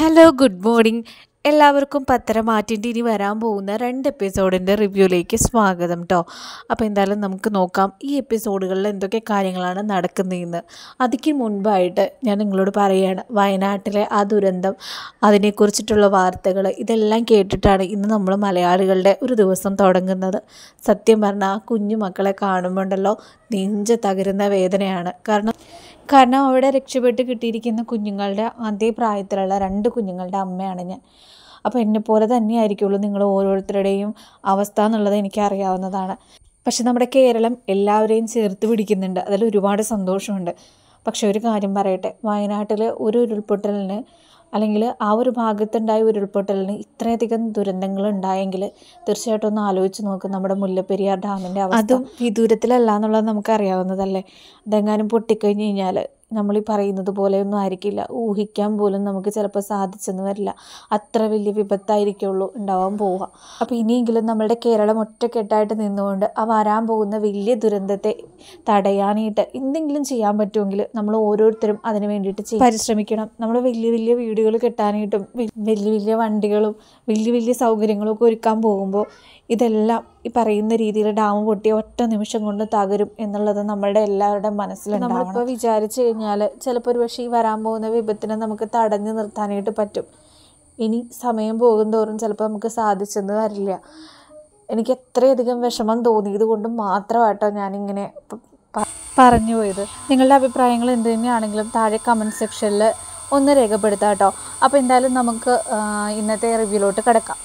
hello good morning എല്ലാവർക്കും പത്തരമാറ്റിൻ്റെ ഇനി വരാൻ പോകുന്ന രണ്ട് എപ്പിസോഡിൻ്റെ റിവ്യൂയിലേക്ക് സ്വാഗതം കേട്ടോ അപ്പോൾ എന്തായാലും നമുക്ക് നോക്കാം ഈ എപ്പിസോഡുകളിൽ എന്തൊക്കെ കാര്യങ്ങളാണ് നടക്കുന്നതെന്ന് അതിക്ക് മുൻപായിട്ട് ഞാൻ നിങ്ങളോട് പറയുകയാണ് വയനാട്ടിലെ ആ ദുരന്തം അതിനെക്കുറിച്ചിട്ടുള്ള വാർത്തകൾ ഇതെല്ലാം കേട്ടിട്ടാണ് ഇന്ന് നമ്മൾ മലയാളികളുടെ ഒരു ദിവസം തുടങ്ങുന്നത് സത്യം പറഞ്ഞാൽ ആ കുഞ്ഞു മക്കളെ കാണുമ്പോണ്ടല്ലോ നെഞ്ച് തകരുന്ന വേദനയാണ് കാരണം കാരണം അവിടെ രക്ഷപ്പെട്ട് കിട്ടിയിരിക്കുന്ന കുഞ്ഞുങ്ങളുടെ അതേ പ്രായത്തിലുള്ള രണ്ട് കുഞ്ഞുങ്ങളുടെ അമ്മയാണ് ഞാൻ അപ്പോൾ പോലെ തന്നെയായിരിക്കുള്ളൂ നിങ്ങൾ ഓരോരുത്തരുടെയും അവസ്ഥ എന്നുള്ളത് എനിക്കറിയാവുന്നതാണ് പക്ഷെ നമ്മുടെ കേരളം എല്ലാവരെയും ചേർത്ത് പിടിക്കുന്നുണ്ട് അതിൽ ഒരുപാട് സന്തോഷമുണ്ട് പക്ഷെ ഒരു കാര്യം പറയട്ടെ വയനാട്ടിൽ ഒരു ഉരുൾപൊട്ടലിന് അല്ലെങ്കിൽ ആ ഒരു ഭാഗത്തുണ്ടായ ഉരുൾപൊട്ടലിന് ഇത്രയധികം ദുരന്തങ്ങൾ ഉണ്ടായെങ്കിൽ തീർച്ചയായിട്ടും ഒന്ന് ആലോചിച്ച് നോക്കും നമ്മുടെ മുല്ലപ്പെരിയാർ ഡാമിൻ്റെ അവസ്ഥ അതും വിദൂരത്തിലല്ല എന്നുള്ളത് നമുക്കറിയാവുന്നതല്ലേ അതെങ്ങാനും പൊട്ടിക്കഴിഞ്ഞ് കഴിഞ്ഞാൽ നമ്മൾ ഈ പറയുന്നത് പോലെയൊന്നും ആയിരിക്കില്ല ഊഹിക്കാൻ പോലും നമുക്ക് ചിലപ്പോൾ സാധിച്ചെന്ന് വരില്ല അത്ര വലിയ വിപത്തായിരിക്കുള്ളൂ ഉണ്ടാവാൻ പോവുക അപ്പോൾ ഇനിയെങ്കിലും നമ്മുടെ കേരളം ഒറ്റക്കെട്ടായിട്ട് നിന്നുകൊണ്ട് ആ വരാൻ പോകുന്ന വലിയ ദുരന്തത്തെ തടയാനായിട്ട് എന്തെങ്കിലും ചെയ്യാൻ പറ്റുമെങ്കിൽ നമ്മൾ ഓരോരുത്തരും അതിന് വേണ്ടിയിട്ട് പരിശ്രമിക്കണം നമ്മൾ വലിയ വലിയ വീടുകൾ കെട്ടാനായിട്ടും വലിയ വലിയ വണ്ടികളും വലിയ വലിയ ഒക്കെ ഒരുക്കാൻ പോകുമ്പോൾ ഇതെല്ലാം ഈ പറയുന്ന രീതിയിൽ ഡാം പൊട്ടി ഒറ്റ നിമിഷം കൊണ്ട് തകരും എന്നുള്ളത് നമ്മളുടെ എല്ലാവരുടെ മനസ്സിലുണ്ടാവും നമ്മളിപ്പോൾ വിചാരിച്ചു കഴിഞ്ഞാൽ ചിലപ്പോൾ ഒരു പക്ഷേ ഈ വരാൻ പോകുന്ന വിപത്തിനെ നമുക്ക് തടഞ്ഞു നിർത്താനായിട്ട് പറ്റും ഇനി സമയം പോകുന്നതോറും ചിലപ്പോൾ നമുക്ക് സാധിച്ചെന്ന് വരില്ല എനിക്ക് എത്രയധികം വിഷമം തോന്നിയത് കൊണ്ട് മാത്രമായിട്ടോ ഞാനിങ്ങനെ പറഞ്ഞു പോയത് നിങ്ങളുടെ അഭിപ്രായങ്ങൾ എന്ത് തന്നെയാണെങ്കിലും താഴെ കമൻറ്റ് സെക്ഷനിൽ ഒന്ന് രേഖപ്പെടുത്താം കേട്ടോ അപ്പോൾ എന്തായാലും നമുക്ക് ഇന്നത്തെ റിവ്യൂലോട്ട് കിടക്കാം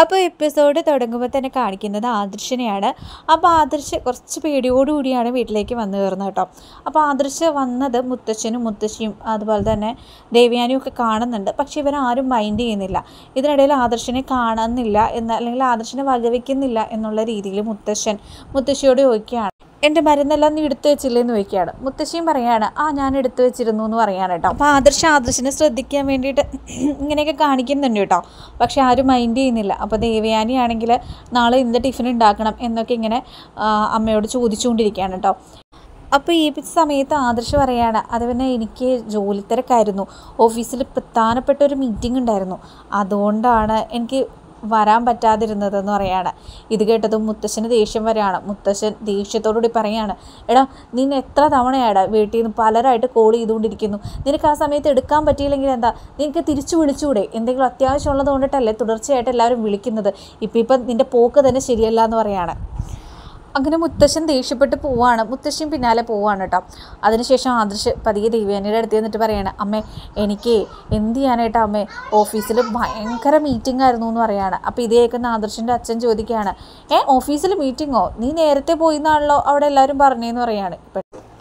അപ്പോൾ എപ്പിസോഡ് തുടങ്ങുമ്പോൾ തന്നെ കാണിക്കുന്നത് ആദർശിനെയാണ് അപ്പോൾ ആദർശ് കുറച്ച് പേടിയോടുകൂടിയാണ് വീട്ടിലേക്ക് വന്നു കയറുന്നത് കേട്ടോ അപ്പോൾ ആദർശ് വന്നത് മുത്തശ്ശനും മുത്തശ്ശിയും അതുപോലെ തന്നെ ദേവ്യാനിയും ഒക്കെ കാണുന്നുണ്ട് പക്ഷേ ഇവരാരും മൈൻഡ് ചെയ്യുന്നില്ല ഇതിനിടയിൽ ആദർശിനെ കാണുന്നില്ല എന്ന അല്ലെങ്കിൽ ആദർശിനെ വകവയ്ക്കുന്നില്ല എന്നുള്ള രീതിയിൽ മുത്തശ്ശൻ മുത്തശ്ശിയോട് ചോദിക്കുകയാണ് എൻ്റെ മരുന്നെല്ലാം നീ എടുത്തു വെച്ചില്ലേന്ന് ചോദിക്കുകയാണ് മുത്തശ്ശിയും പറയാണ് ആ ഞാൻ എടുത്തു വെച്ചിരുന്നു എന്ന് പറയാണ് കേട്ടോ അപ്പോൾ ആദർശ ആദർശിനെ ശ്രദ്ധിക്കാൻ വേണ്ടിയിട്ട് ഇങ്ങനെയൊക്കെ കാണിക്കുന്നുണ്ട് കേട്ടോ പക്ഷേ ആരും മൈൻഡ് ചെയ്യുന്നില്ല അപ്പോൾ ദേവയാനി ആണെങ്കിൽ നാളെ ഇന്ന് ടിഫിൻ ഉണ്ടാക്കണം എന്നൊക്കെ ഇങ്ങനെ അമ്മയോട് ചോദിച്ചുകൊണ്ടിരിക്കുകയാണ് കേട്ടോ അപ്പോൾ ഈ സമയത്ത് ആദർശ് പറയാണ് അത് പിന്നെ എനിക്ക് ജോലിത്തിരക്കായിരുന്നു ഓഫീസിൽ പ്രധാനപ്പെട്ട ഒരു മീറ്റിംഗ് ഉണ്ടായിരുന്നു അതുകൊണ്ടാണ് എനിക്ക് വരാൻ പറ്റാതിരുന്നതെന്ന് പറയാണ് ഇത് കേട്ടതും മുത്തശ്ശന് ദേഷ്യം വരെയാണ് മുത്തശ്ശൻ ദേഷ്യത്തോടുകൂടി പറയാണ് എടാ നീ എത്ര തവണയാടാ വീട്ടിൽ നിന്ന് പലരായിട്ട് കോൾ ചെയ്തുകൊണ്ടിരിക്കുന്നു നിനക്ക് ആ സമയത്ത് എടുക്കാൻ പറ്റിയില്ലെങ്കിൽ എന്താ നിനക്ക് തിരിച്ചു വിളിച്ചുകൂടെ എന്തെങ്കിലും അത്യാവശ്യം ഉള്ളത് കൊണ്ടിട്ടല്ലേ തുടർച്ചയായിട്ട് എല്ലാവരും വിളിക്കുന്നത് ഇപ്പം ഇപ്പം നിൻ്റെ പോക്ക് തന്നെ ശരിയല്ല എന്ന് പറയാണ് അങ്ങനെ മുത്തശ്ശൻ ദേഷ്യപ്പെട്ട് പോവാണ് മുത്തശ്ശൻ പിന്നാലെ പോവാണ് കേട്ടോ അതിനുശേഷം ആദർശ് പതിയെ ദേവ്യാനിയുടെ അടുത്ത് നിന്നിട്ട് പറയാണ് അമ്മേ എനിക്ക് എന്ത് ചെയ്യാനായിട്ട് അമ്മേ ഓഫീസിൽ ഭയങ്കര മീറ്റിംഗ് ആയിരുന്നു എന്ന് പറയാണ് അപ്പോൾ ഇതേ കേൾക്കുന്ന ആദർശൻ്റെ അച്ഛൻ ചോദിക്കുകയാണ് ഏ ഓഫീസിൽ മീറ്റിങ്ങോ നീ നേരത്തെ പോയിന്നാണല്ലോ അവിടെ എല്ലാവരും പറഞ്ഞേന്ന് പറയാണ്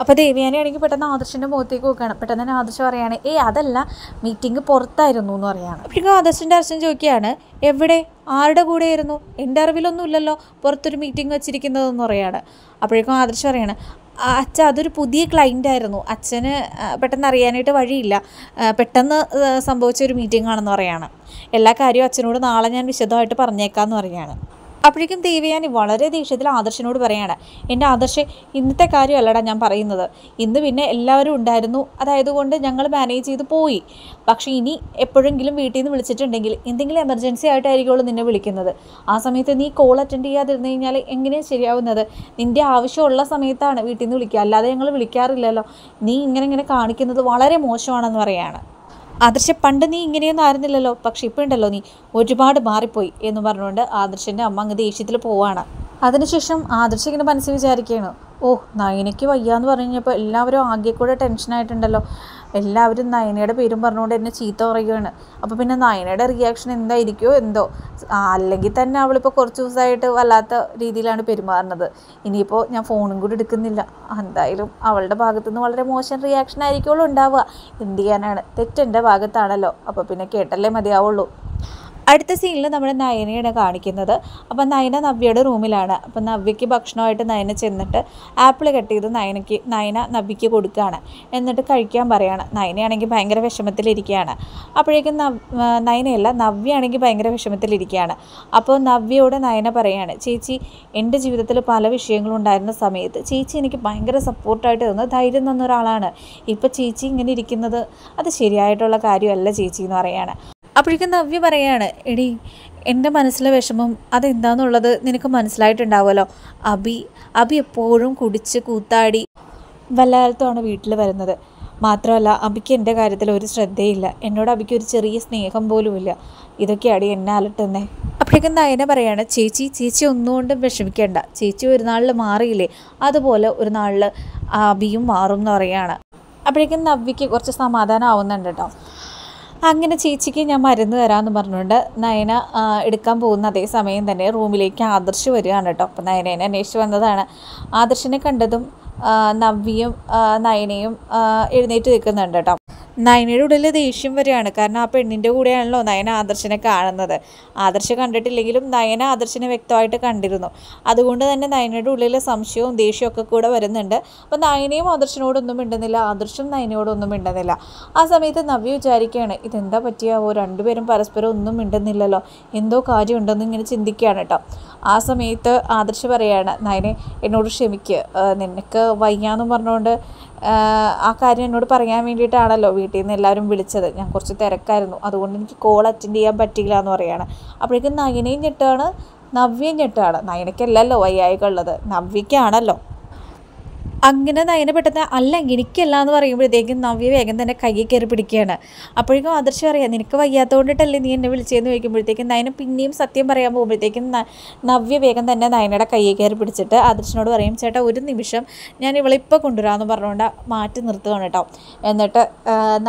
അപ്പോൾ ദേവിയാനെയാണെങ്കിൽ പെട്ടെന്ന് ആദർശിൻ്റെ മുഖത്തേക്ക് നോക്കുകയാണ് പെട്ടെന്ന് തന്നെ ആദർശം പറയാണ് ഏ അതല്ല മീറ്റിംഗ് പുറത്തായിരുന്നു എന്ന് പറയുകയാണ് അപ്പോഴേക്കും ആദർശിൻ്റെ അർശൻ ചോദിക്കുകയാണ് എവിടെ ആരുടെ കൂടെ ആയിരുന്നു എൻ്റെ ഇല്ലല്ലോ പുറത്തൊരു മീറ്റിംഗ് വെച്ചിരിക്കുന്നതെന്ന് പറയുകയാണ് അപ്പോഴേക്കും ആദർശം പറയാണ് അച്ഛൻ അതൊരു പുതിയ ക്ലൈൻ്റ് ആയിരുന്നു അച്ഛന് പെട്ടെന്ന് അറിയാനായിട്ട് വഴിയില്ല പെട്ടെന്ന് സംഭവിച്ച ഒരു മീറ്റിംഗ് ആണെന്ന് പറയുകയാണ് എല്ലാ കാര്യവും അച്ഛനോട് നാളെ ഞാൻ വിശദമായിട്ട് പറഞ്ഞേക്കാമെന്ന് പറയുകയാണ് അപ്പോഴേക്കും ദേവയാനി വളരെ ദേഷ്യത്തിൽ ആദർശനോട് പറയാണ് എൻ്റെ ആദർശ് ഇന്നത്തെ കാര്യമല്ലടാ ഞാൻ പറയുന്നത് ഇന്ന് പിന്നെ എല്ലാവരും ഉണ്ടായിരുന്നു അതായത് കൊണ്ട് ഞങ്ങൾ മാനേജ് ചെയ്ത് പോയി പക്ഷേ ഇനി എപ്പോഴെങ്കിലും വീട്ടിൽ നിന്ന് വിളിച്ചിട്ടുണ്ടെങ്കിൽ എന്തെങ്കിലും എമർജൻസി ആയിട്ടായിരിക്കുമല്ലോ നിന്നെ വിളിക്കുന്നത് ആ സമയത്ത് നീ കോൾ അറ്റൻഡ് ചെയ്യാതിരുന്നു കഴിഞ്ഞാൽ എങ്ങനെയാണ് ശരിയാവുന്നത് നിൻ്റെ ആവശ്യമുള്ള സമയത്താണ് വീട്ടിൽ നിന്ന് വിളിക്കുക അല്ലാതെ ഞങ്ങൾ വിളിക്കാറില്ലല്ലോ നീ ഇങ്ങനെ ഇങ്ങനെ കാണിക്കുന്നത് വളരെ മോശമാണെന്ന് പറയാണ് ആദർശ പണ്ട് നീ ഇങ്ങനെയൊന്നും ആയിരുന്നില്ലല്ലോ പക്ഷെ ഇപ്പോൾ ഉണ്ടല്ലോ നീ ഒരുപാട് മാറിപ്പോയി എന്ന് പറഞ്ഞുകൊണ്ട് ആദർശൻ്റെ അമ്മ അങ്ങ് ദേഷ്യത്തിൽ പോവാണ് അതിനുശേഷം ആദർശ ഇങ്ങനെ മനസ്സിൽ വിചാരിക്കുകയാണ് ഓ നയനയ്ക്ക് വയ്യാന്ന് പറഞ്ഞു കഴിഞ്ഞപ്പോൾ എല്ലാവരും ആകെ കൂടെ ടെൻഷനായിട്ടുണ്ടല്ലോ എല്ലാവരും നയനയുടെ പേരും പറഞ്ഞുകൊണ്ട് എന്നെ ചീത്ത പറയുകയാണ് അപ്പോൾ പിന്നെ നയനയുടെ റിയാക്ഷൻ എന്തായിരിക്കുമോ എന്തോ അല്ലെങ്കിൽ തന്നെ അവളിപ്പോൾ കുറച്ച് ദിവസമായിട്ട് വല്ലാത്ത രീതിയിലാണ് പെരുമാറുന്നത് ഇനിയിപ്പോൾ ഞാൻ ഫോണും കൂടി എടുക്കുന്നില്ല എന്തായാലും അവളുടെ ഭാഗത്തു നിന്ന് വളരെ മോശം റിയാക്ഷൻ ആയിരിക്കുമല്ലോ ഉണ്ടാവുക എന്ത് ചെയ്യാനാണ് തെറ്റെൻ്റെ ഭാഗത്താണല്ലോ അപ്പോൾ പിന്നെ കേട്ടല്ലേ മതിയാവുള്ളൂ അടുത്ത സീനിൽ നമ്മൾ നയനയാണ് കാണിക്കുന്നത് അപ്പം നയന നവ്യയുടെ റൂമിലാണ് അപ്പം നവ്യയ്ക്ക് ഭക്ഷണമായിട്ട് നയന ചെന്നിട്ട് ആപ്പിൾ കട്ട് ചെയ്ത് നയനയ്ക്ക് നയന നവ്യയ്ക്ക് കൊടുക്കുകയാണ് എന്നിട്ട് കഴിക്കാൻ പറയുകയാണ് നയനയാണെങ്കിൽ ഭയങ്കര വിഷമത്തിലിരിക്കുകയാണ് അപ്പോഴേക്കും നയനയല്ല നവ്യയാണെങ്കിൽ ഭയങ്കര വിഷമത്തിലിരിക്കുകയാണ് അപ്പോൾ നവ്യയോട് നയന പറയുകയാണ് ചേച്ചി എൻ്റെ ജീവിതത്തിൽ പല വിഷയങ്ങളും ഉണ്ടായിരുന്ന സമയത്ത് ചേച്ചി എനിക്ക് ഭയങ്കര സപ്പോർട്ടായിട്ട് തന്നു ധൈര്യം തന്ന ഒരാളാണ് ഇപ്പോൾ ചേച്ചി ഇങ്ങനെ ഇരിക്കുന്നത് അത് ശരിയായിട്ടുള്ള കാര്യമല്ല ചേച്ചി എന്ന് പറയുകയാണ് അപ്പോഴേക്കും നവ്യ പറയാണ് എടി എൻ്റെ മനസ്സിലെ വിഷമം അതെന്താന്നുള്ളത് നിനക്ക് മനസ്സിലായിട്ടുണ്ടാവുമല്ലോ അബി അബി എപ്പോഴും കുടിച്ച് കൂത്താടി വല്ലാലത്തുമാണ് വീട്ടിൽ വരുന്നത് മാത്രമല്ല അബിക്ക് എൻ്റെ കാര്യത്തിൽ ഒരു ശ്രദ്ധയില്ല എന്നോട് അബിക്ക് ഒരു ചെറിയ സ്നേഹം പോലുമില്ല ഇതൊക്കെയാണ് എന്നെ അലട്ടുന്നത് അപ്പോഴേക്കും നയന പറയാണ് ചേച്ചി ചേച്ചി ഒന്നുകൊണ്ടും വിഷമിക്കേണ്ട ചേച്ചി ഒരു നാളിൽ മാറിയില്ലേ അതുപോലെ ഒരു നാളിൽ അബിയും മാറും എന്ന് പറയാണ് അപ്പോഴേക്കും നവ്യക്ക് കുറച്ച് സമാധാനം ആവുന്നുണ്ട് കേട്ടോ അങ്ങനെ ചേച്ചിക്ക് ഞാൻ മരുന്ന് തരാമെന്ന് പറഞ്ഞുകൊണ്ട് നയന എടുക്കാൻ പോകുന്ന അതേ സമയം തന്നെ റൂമിലേക്ക് ആദർശ് വരികയാണ് കേട്ടോ അപ്പം നയനേനെ അന്വേഷിച്ച് വന്നതാണ് ആദർശിനെ കണ്ടതും നവ്യയും നയനയും എഴുന്നേറ്റ് നിൽക്കുന്നുണ്ട് കേട്ടോ നയനയുടെ ഉള്ളിൽ ദേഷ്യം വരെയാണ് കാരണം ആ പെണ്ണിൻ്റെ കൂടെയാണല്ലോ നയന ആദർശനെ കാണുന്നത് ആദർശ കണ്ടിട്ടില്ലെങ്കിലും നയന ആദർശനെ വ്യക്തമായിട്ട് കണ്ടിരുന്നു അതുകൊണ്ട് തന്നെ നയനയുടെ ഉള്ളിലെ സംശയവും ദേഷ്യവും ഒക്കെ കൂടെ വരുന്നുണ്ട് അപ്പം നയനയും ആദർശനോടൊന്നും മിണ്ടുന്നില്ല ആദർശം നയനയോടൊന്നും മിണ്ടുന്നില്ല ആ സമയത്ത് നവ്യ വിചാരിക്കുകയാണ് ഇതെന്താ പറ്റിയാവോ രണ്ടുപേരും പരസ്പരം ഒന്നും മിണ്ടുന്നില്ലല്ലോ എന്തോ കാര്യമുണ്ടെന്ന് ഇങ്ങനെ ചിന്തിക്കുകയാണ് കേട്ടോ ആ സമയത്ത് ആദർശ് പറയാണ് നയനെ എന്നോട് ക്ഷമിക്ക് നിനക്ക് വയ്യാന്നും പറഞ്ഞുകൊണ്ട് ആ കാര്യം എന്നോട് പറയാൻ വേണ്ടിയിട്ടാണല്ലോ വീട്ടിൽ നിന്ന് എല്ലാവരും വിളിച്ചത് ഞാൻ കുറച്ച് തിരക്കായിരുന്നു അതുകൊണ്ട് എനിക്ക് കോൾ അറ്റൻഡ് ചെയ്യാൻ പറ്റിയില്ല എന്ന് പറയുകയാണ് അപ്പോഴേക്കും നയനയും ഞെട്ടാണ് നവ്യയും ഞെട്ടാണ് നയനയ്ക്കല്ലല്ലോ വയ്യായ്ക ഉള്ളത് നവ്യയ്ക്കാണല്ലോ അങ്ങനെ നയന പെട്ടെന്ന് അല്ല എനിക്കല്ല എന്ന് പറയുമ്പോഴത്തേക്കും നവ്യ വേഗം തന്നെ കയ്യിൽ കയറി പിടിക്കുകയാണ് അപ്പോഴേക്കും ആദർശ് അറിയാം നിനക്ക് കൊണ്ടിട്ടല്ലേ നീ എന്നെ വിളിച്ചതെന്ന് ചോദിക്കുമ്പോഴത്തേക്കും നയന പിന്നെയും സത്യം പറയാൻ പോകുമ്പോഴത്തേക്കും നവ്യ വേഗം തന്നെ നയനയുടെ കയ്യിൽ കയറി പിടിച്ചിട്ട് ആദർശിനോട് പറയും ചേട്ടാ ഒരു നിമിഷം ഞാൻ ഇവളെ ഇപ്പോൾ കൊണ്ടുവരാമെന്ന് പറഞ്ഞുകൊണ്ട് മാറ്റി നിർത്തുകയാണ് കേട്ടോ എന്നിട്ട്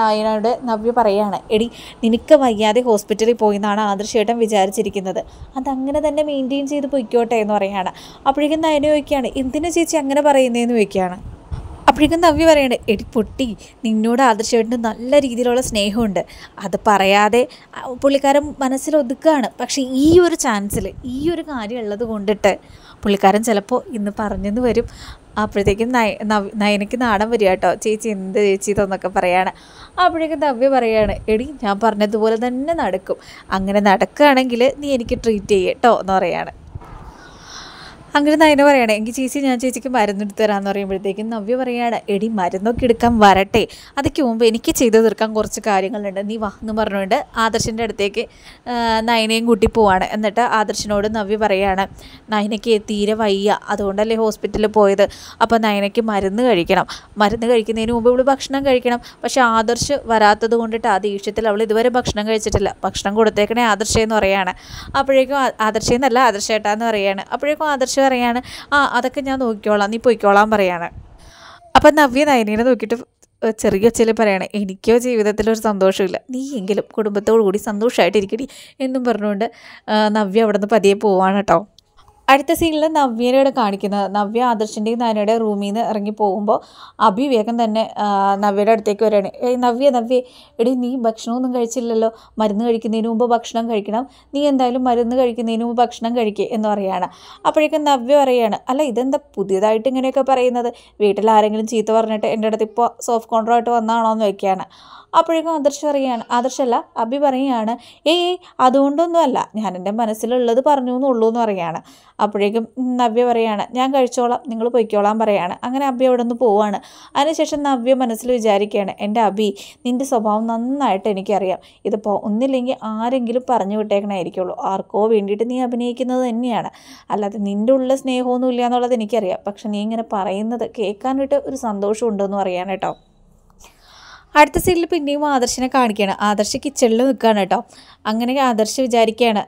നയനോട് നവ്യ പറയുകയാണ് എടി നിനക്ക് വയ്യാതെ ഹോസ്പിറ്റലിൽ പോയി എന്നാണ് ആദർശ് ചേട്ടൻ വിചാരിച്ചിരിക്കുന്നത് അതങ്ങനെ തന്നെ മെയിൻറ്റെയിൻ ചെയ്ത് പൊയ്ക്കോട്ടെ എന്ന് പറയുകയാണ് അപ്പോഴേക്കും നയന ചോദിക്കുകയാണ് എന്തിനാ ചേച്ചി അങ്ങനെ പറയുന്നതെന്ന് ചോദിക്കുകയാണ് നിൽക്കുകയാണ് അപ്പോഴേക്കും നവ്യ പറയണേ എടി പൊട്ടി നിന്നോട് ആദർശമായിട്ട് നല്ല രീതിയിലുള്ള സ്നേഹമുണ്ട് അത് പറയാതെ പുള്ളിക്കാരൻ മനസ്സിൽ ഒതുക്കുകയാണ് പക്ഷേ ഈ ഒരു ചാൻസിൽ ഈ ഒരു കാര്യം ഉള്ളത് കൊണ്ടിട്ട് പുള്ളിക്കാരൻ ചിലപ്പോൾ ഇന്ന് പറഞ്ഞെന്ന് വരും അപ്പോഴത്തേക്കും നയ നയനയ്ക്ക് നാടൻ വരിക കേട്ടോ ചേച്ചി എന്ത് ചേച്ചി ഇതെന്നൊക്കെ പറയാണ് അപ്പോഴേക്കും നവ്യ പറയാണ് എടി ഞാൻ പറഞ്ഞതുപോലെ തന്നെ നടക്കും അങ്ങനെ നടക്കുകയാണെങ്കിൽ നീ എനിക്ക് ട്രീറ്റ് ചെയ്യട്ടോ എന്ന് പറയുകയാണ് അങ്ങനെ നയന പറയണേ എനിക്ക് ചേച്ചി ഞാൻ ചേച്ചിക്ക് മരുന്നെടുത്ത് തരാമെന്ന് പറയുമ്പോഴത്തേക്കും നവ്യ പറയാണ് എടി മരുന്നൊക്കെ എടുക്കാൻ വരട്ടെ അതൊക്കെ മുമ്പ് എനിക്ക് ചെയ്തു തീർക്കാൻ കുറച്ച് കാര്യങ്ങളുണ്ട് നീ വാ എന്ന് പറഞ്ഞുകൊണ്ട് ആദർശൻ്റെ അടുത്തേക്ക് നയനയും കൂട്ടി പോവാണ് എന്നിട്ട് ആദർശനോട് നവ്യ പറയാണ് നയനയ്ക്ക് തീരെ വയ്യ അതുകൊണ്ടല്ലേ ഹോസ്പിറ്റലിൽ പോയത് അപ്പോൾ നയനയ്ക്ക് മരുന്ന് കഴിക്കണം മരുന്ന് കഴിക്കുന്നതിന് മുമ്പ് ഇവൾ ഭക്ഷണം കഴിക്കണം പക്ഷേ ആദർശ് വരാത്തത് കൊണ്ടിട്ട് ആ ദേഷ്യത്തിൽ അവൾ ഇതുവരെ ഭക്ഷണം കഴിച്ചിട്ടില്ല ഭക്ഷണം കൊടുത്തേക്കണേ ആദർശയെന്ന് പറയുകയാണ് അപ്പോഴേക്കും ആദർശയെന്നല്ല ആദർശേട്ടാന്ന് പറയുകയാണ് അപ്പോഴേക്കും ആദർശ അനീഷ് പറയാണ് ആ അതൊക്കെ ഞാൻ നോക്കിക്കോളാം നീ പോയിക്കോളാം പറയാണ് അപ്പം നവ്യ നയനീനെ നോക്കിയിട്ട് ചെറിയ ഒച്ചയിൽ പറയണേ എനിക്കോ ജീവിതത്തിൽ ഒരു സന്തോഷമില്ല നീ എങ്കിലും കുടുംബത്തോടു കൂടി സന്തോഷമായിട്ടിരിക്കടി എന്നും പറഞ്ഞുകൊണ്ട് നവ്യ അവിടെ നിന്ന് പതിയെ പോവാണ് കേട്ടോ അടുത്ത സീനിൽ നവ്യയുടെ കാണിക്കുന്നത് നവ്യ ആദർശിൻ്റെയും നാനയുടെ റൂമിൽ നിന്ന് ഇറങ്ങി പോകുമ്പോൾ അഭി വേഗം തന്നെ നവ്യയുടെ അടുത്തേക്ക് വരികയാണ് ഏയ് നവ്യ നവ്യ എടി നീ ഭക്ഷണമൊന്നും കഴിച്ചില്ലല്ലോ മരുന്ന് കഴിക്കുന്നതിന് മുമ്പ് ഭക്ഷണം കഴിക്കണം നീ എന്തായാലും മരുന്ന് കഴിക്കുന്നതിന് മുമ്പ് ഭക്ഷണം കഴിക്കുക എന്ന് പറയുകയാണ് അപ്പോഴേക്കും നവ്യ പറയുകയാണ് അല്ല ഇതെന്താ പുതിയതായിട്ട് ഇങ്ങനെയൊക്കെ പറയുന്നത് വീട്ടിൽ ആരെങ്കിലും ചീത്ത പറഞ്ഞിട്ട് എൻ്റെ അടുത്ത് ഇപ്പോൾ സോഫ്റ്റ് കോൺട്രോ ആയിട്ട് വന്നാണോ എന്ന് വയ്ക്കുകയാണ് അപ്പോഴേക്കും ആദർശ് പറയുകയാണ് ആദർശല്ല അബി പറയുകയാണ് ഏയ് അല്ല ഞാൻ എൻ്റെ മനസ്സിലുള്ളത് പറഞ്ഞു എന്നുള്ളൂ എന്ന് പറയുകയാണ് അപ്പോഴേക്കും നവ്യ പറയാണ് ഞാൻ കഴിച്ചോളാം നിങ്ങൾ പൊയ്ക്കോളാം പറയാണ് അങ്ങനെ അബി അവിടെ നിന്ന് പോവുകയാണ് അതിനുശേഷം നവ്യ മനസ്സിൽ വിചാരിക്കുകയാണ് എൻ്റെ അബി നിൻ്റെ സ്വഭാവം നന്നായിട്ട് എനിക്കറിയാം ഇതിപ്പോൾ ഒന്നില്ലെങ്കിൽ ആരെങ്കിലും പറഞ്ഞു വിട്ടേക്കണായിരിക്കുള്ളൂ ആർക്കോ വേണ്ടിയിട്ട് നീ അഭിനയിക്കുന്നത് തന്നെയാണ് അല്ലാതെ നിൻ്റെ ഉള്ള സ്നേഹമൊന്നുമില്ല എന്നുള്ളത് എനിക്കറിയാം പക്ഷെ നീ ഇങ്ങനെ പറയുന്നത് കേൾക്കാനായിട്ട് ഒരു സന്തോഷമുണ്ടെന്ന് പറയാൻ കേട്ടോ അടുത്ത സീനിൽ പിന്നെയും ആദർശിനെ കാണിക്കുകയാണ് ആദർശ് കിച്ചണിൽ നിൽക്കുകയാണ് കേട്ടോ അങ്ങനെ ആദർശ് വിചാരിക്കുകയാണ്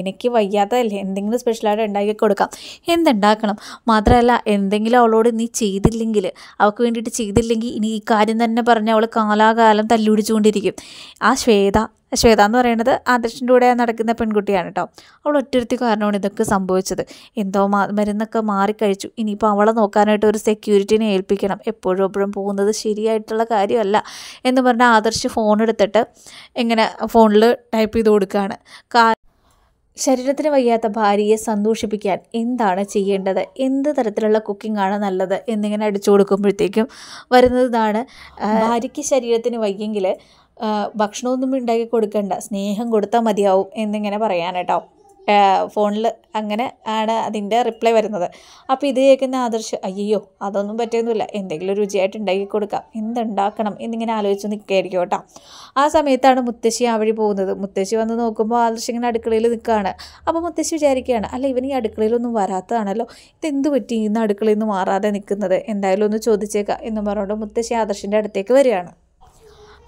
എനിക്ക് വയ്യാത്തതല്ലേ എന്തെങ്കിലും സ്പെഷ്യലായിട്ട് ഉണ്ടാക്കി കൊടുക്കാം എന്തുണ്ടാക്കണം മാത്രമല്ല എന്തെങ്കിലും അവളോട് നീ ചെയ്തില്ലെങ്കിൽ അവൾക്ക് വേണ്ടിയിട്ട് ചെയ്തില്ലെങ്കിൽ ഇനി ഈ കാര്യം തന്നെ പറഞ്ഞ് അവൾ കാലാകാലം തല്ലുപിടിച്ചുകൊണ്ടിരിക്കും ആ ശ്വേത ശ്വേത എന്ന് പറയുന്നത് ആദർശൻ്റെ കൂടെ നടക്കുന്ന പെൺകുട്ടിയാണ് കേട്ടോ അവൾ ഒറ്റരുത്തി കാരണമാണ് ഇതൊക്കെ സംഭവിച്ചത് എന്തോ മരുന്നൊക്കെ മാറിക്കഴിച്ചു ഇനിയിപ്പോൾ അവളെ നോക്കാനായിട്ട് ഒരു സെക്യൂരിറ്റിനെ ഏൽപ്പിക്കണം എപ്പോഴും എപ്പോഴും പോകുന്നത് ശരിയായിട്ടുള്ള കാര്യമല്ല എന്ന് പറഞ്ഞ ആദർശ് ഫോൺ എടുത്തിട്ട് ഇങ്ങനെ ഫോണിൽ ടൈപ്പ് ചെയ്ത് കൊടുക്കുകയാണ് കാ ശരീരത്തിന് വയ്യാത്ത ഭാര്യയെ സന്തോഷിപ്പിക്കാൻ എന്താണ് ചെയ്യേണ്ടത് എന്ത് തരത്തിലുള്ള കുക്കിംഗ് ആണ് നല്ലത് എന്നിങ്ങനെ അടിച്ചു കൊടുക്കുമ്പോഴത്തേക്കും വരുന്നതാണ് ഭാര്യയ്ക്ക് ശരീരത്തിന് വയ്യെങ്കിൽ ഭക്ഷണമൊന്നും ഉണ്ടാക്കി കൊടുക്കണ്ട സ്നേഹം കൊടുത്താൽ മതിയാവും എന്നിങ്ങനെ പറയാൻ കേട്ടോ ഫോണിൽ അങ്ങനെ ആണ് അതിൻ്റെ റിപ്ലൈ വരുന്നത് അപ്പോൾ ഇത് കേൾക്കുന്ന ആദർശ് അയ്യോ അതൊന്നും പറ്റുന്നില്ല എന്തെങ്കിലും രുചിയായിട്ട് ഉണ്ടാക്കി കൊടുക്കാം എന്തുണ്ടാക്കണം എന്നിങ്ങനെ ആലോചിച്ച് നിൽക്കുകയായിരിക്കും കേട്ടോ ആ സമയത്താണ് മുത്തശ്ശി ആ വഴി പോകുന്നത് മുത്തശ്ശി വന്ന് നോക്കുമ്പോൾ ആദർശ് ഇങ്ങനെ അടുക്കളയിൽ നിൽക്കുകയാണ് അപ്പോൾ മുത്തശ്ശി വിചാരിക്കുകയാണ് അല്ല ഇവൻ ഈ അടുക്കളയിലൊന്നും വരാത്തതാണല്ലോ ഇതെന്ത് പറ്റി ഇന്ന് അടുക്കളയിൽ നിന്ന് മാറാതെ നിൽക്കുന്നത് എന്തായാലും ഒന്ന് ചോദിച്ചേക്കാം എന്ന് പറഞ്ഞുകൊണ്ട് മുത്തശ്ശി ആദർശിൻ്റെ അടുത്തേക്ക് വരികയാണ്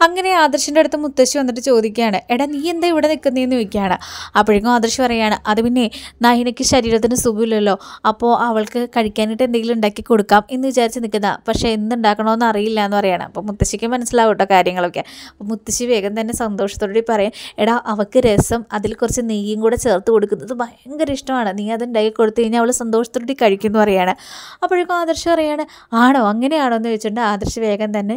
അങ്ങനെ ആദർശിൻ്റെ അടുത്ത് മുത്തശ്ശി വന്നിട്ട് ചോദിക്കുകയാണ് എടാ നീ എന്താ ഇവിടെ നിൽക്കുന്നതെന്ന് ചോദിക്കുകയാണ് അപ്പോഴേക്കും ആദർശ് പറയുകയാണ് അത് പിന്നെ നഹിനയ്ക്ക് ശരീരത്തിന് സുഖമില്ലല്ലോ അപ്പോൾ അവൾക്ക് കഴിക്കാനായിട്ട് എന്തെങ്കിലും ഉണ്ടാക്കി കൊടുക്കാം എന്ന് വിചാരിച്ച് നിൽക്കുന്ന പക്ഷേ എന്തുണ്ടാക്കണമെന്ന് അറിയില്ല എന്ന് പറയുകയാണ് അപ്പോൾ മുത്തശ്ശിക്ക് മനസ്സിലാവും കേട്ടോ കാര്യങ്ങളൊക്കെ അപ്പോൾ മുത്തശ്ശി വേഗം തന്നെ സന്തോഷത്തോടുകൂടി പറയും എടാ അവൾക്ക് രസം അതിൽ കുറച്ച് നെയ്യും കൂടെ ചേർത്ത് കൊടുക്കുന്നത് ഭയങ്കര ഇഷ്ടമാണ് നീ അത് ഉണ്ടാക്കി കൊടുത്തു കഴിഞ്ഞാൽ അവൾ സന്തോഷത്തോടുകൂടി കഴിക്കുന്നു പറയുകയാണ് അപ്പോഴേക്കും ആദർശ് പറയുകയാണ് ആണോ അങ്ങനെയാണോ എന്ന് ചോദിച്ചിട്ടുണ്ട് ആദർശ് വേഗം തന്നെ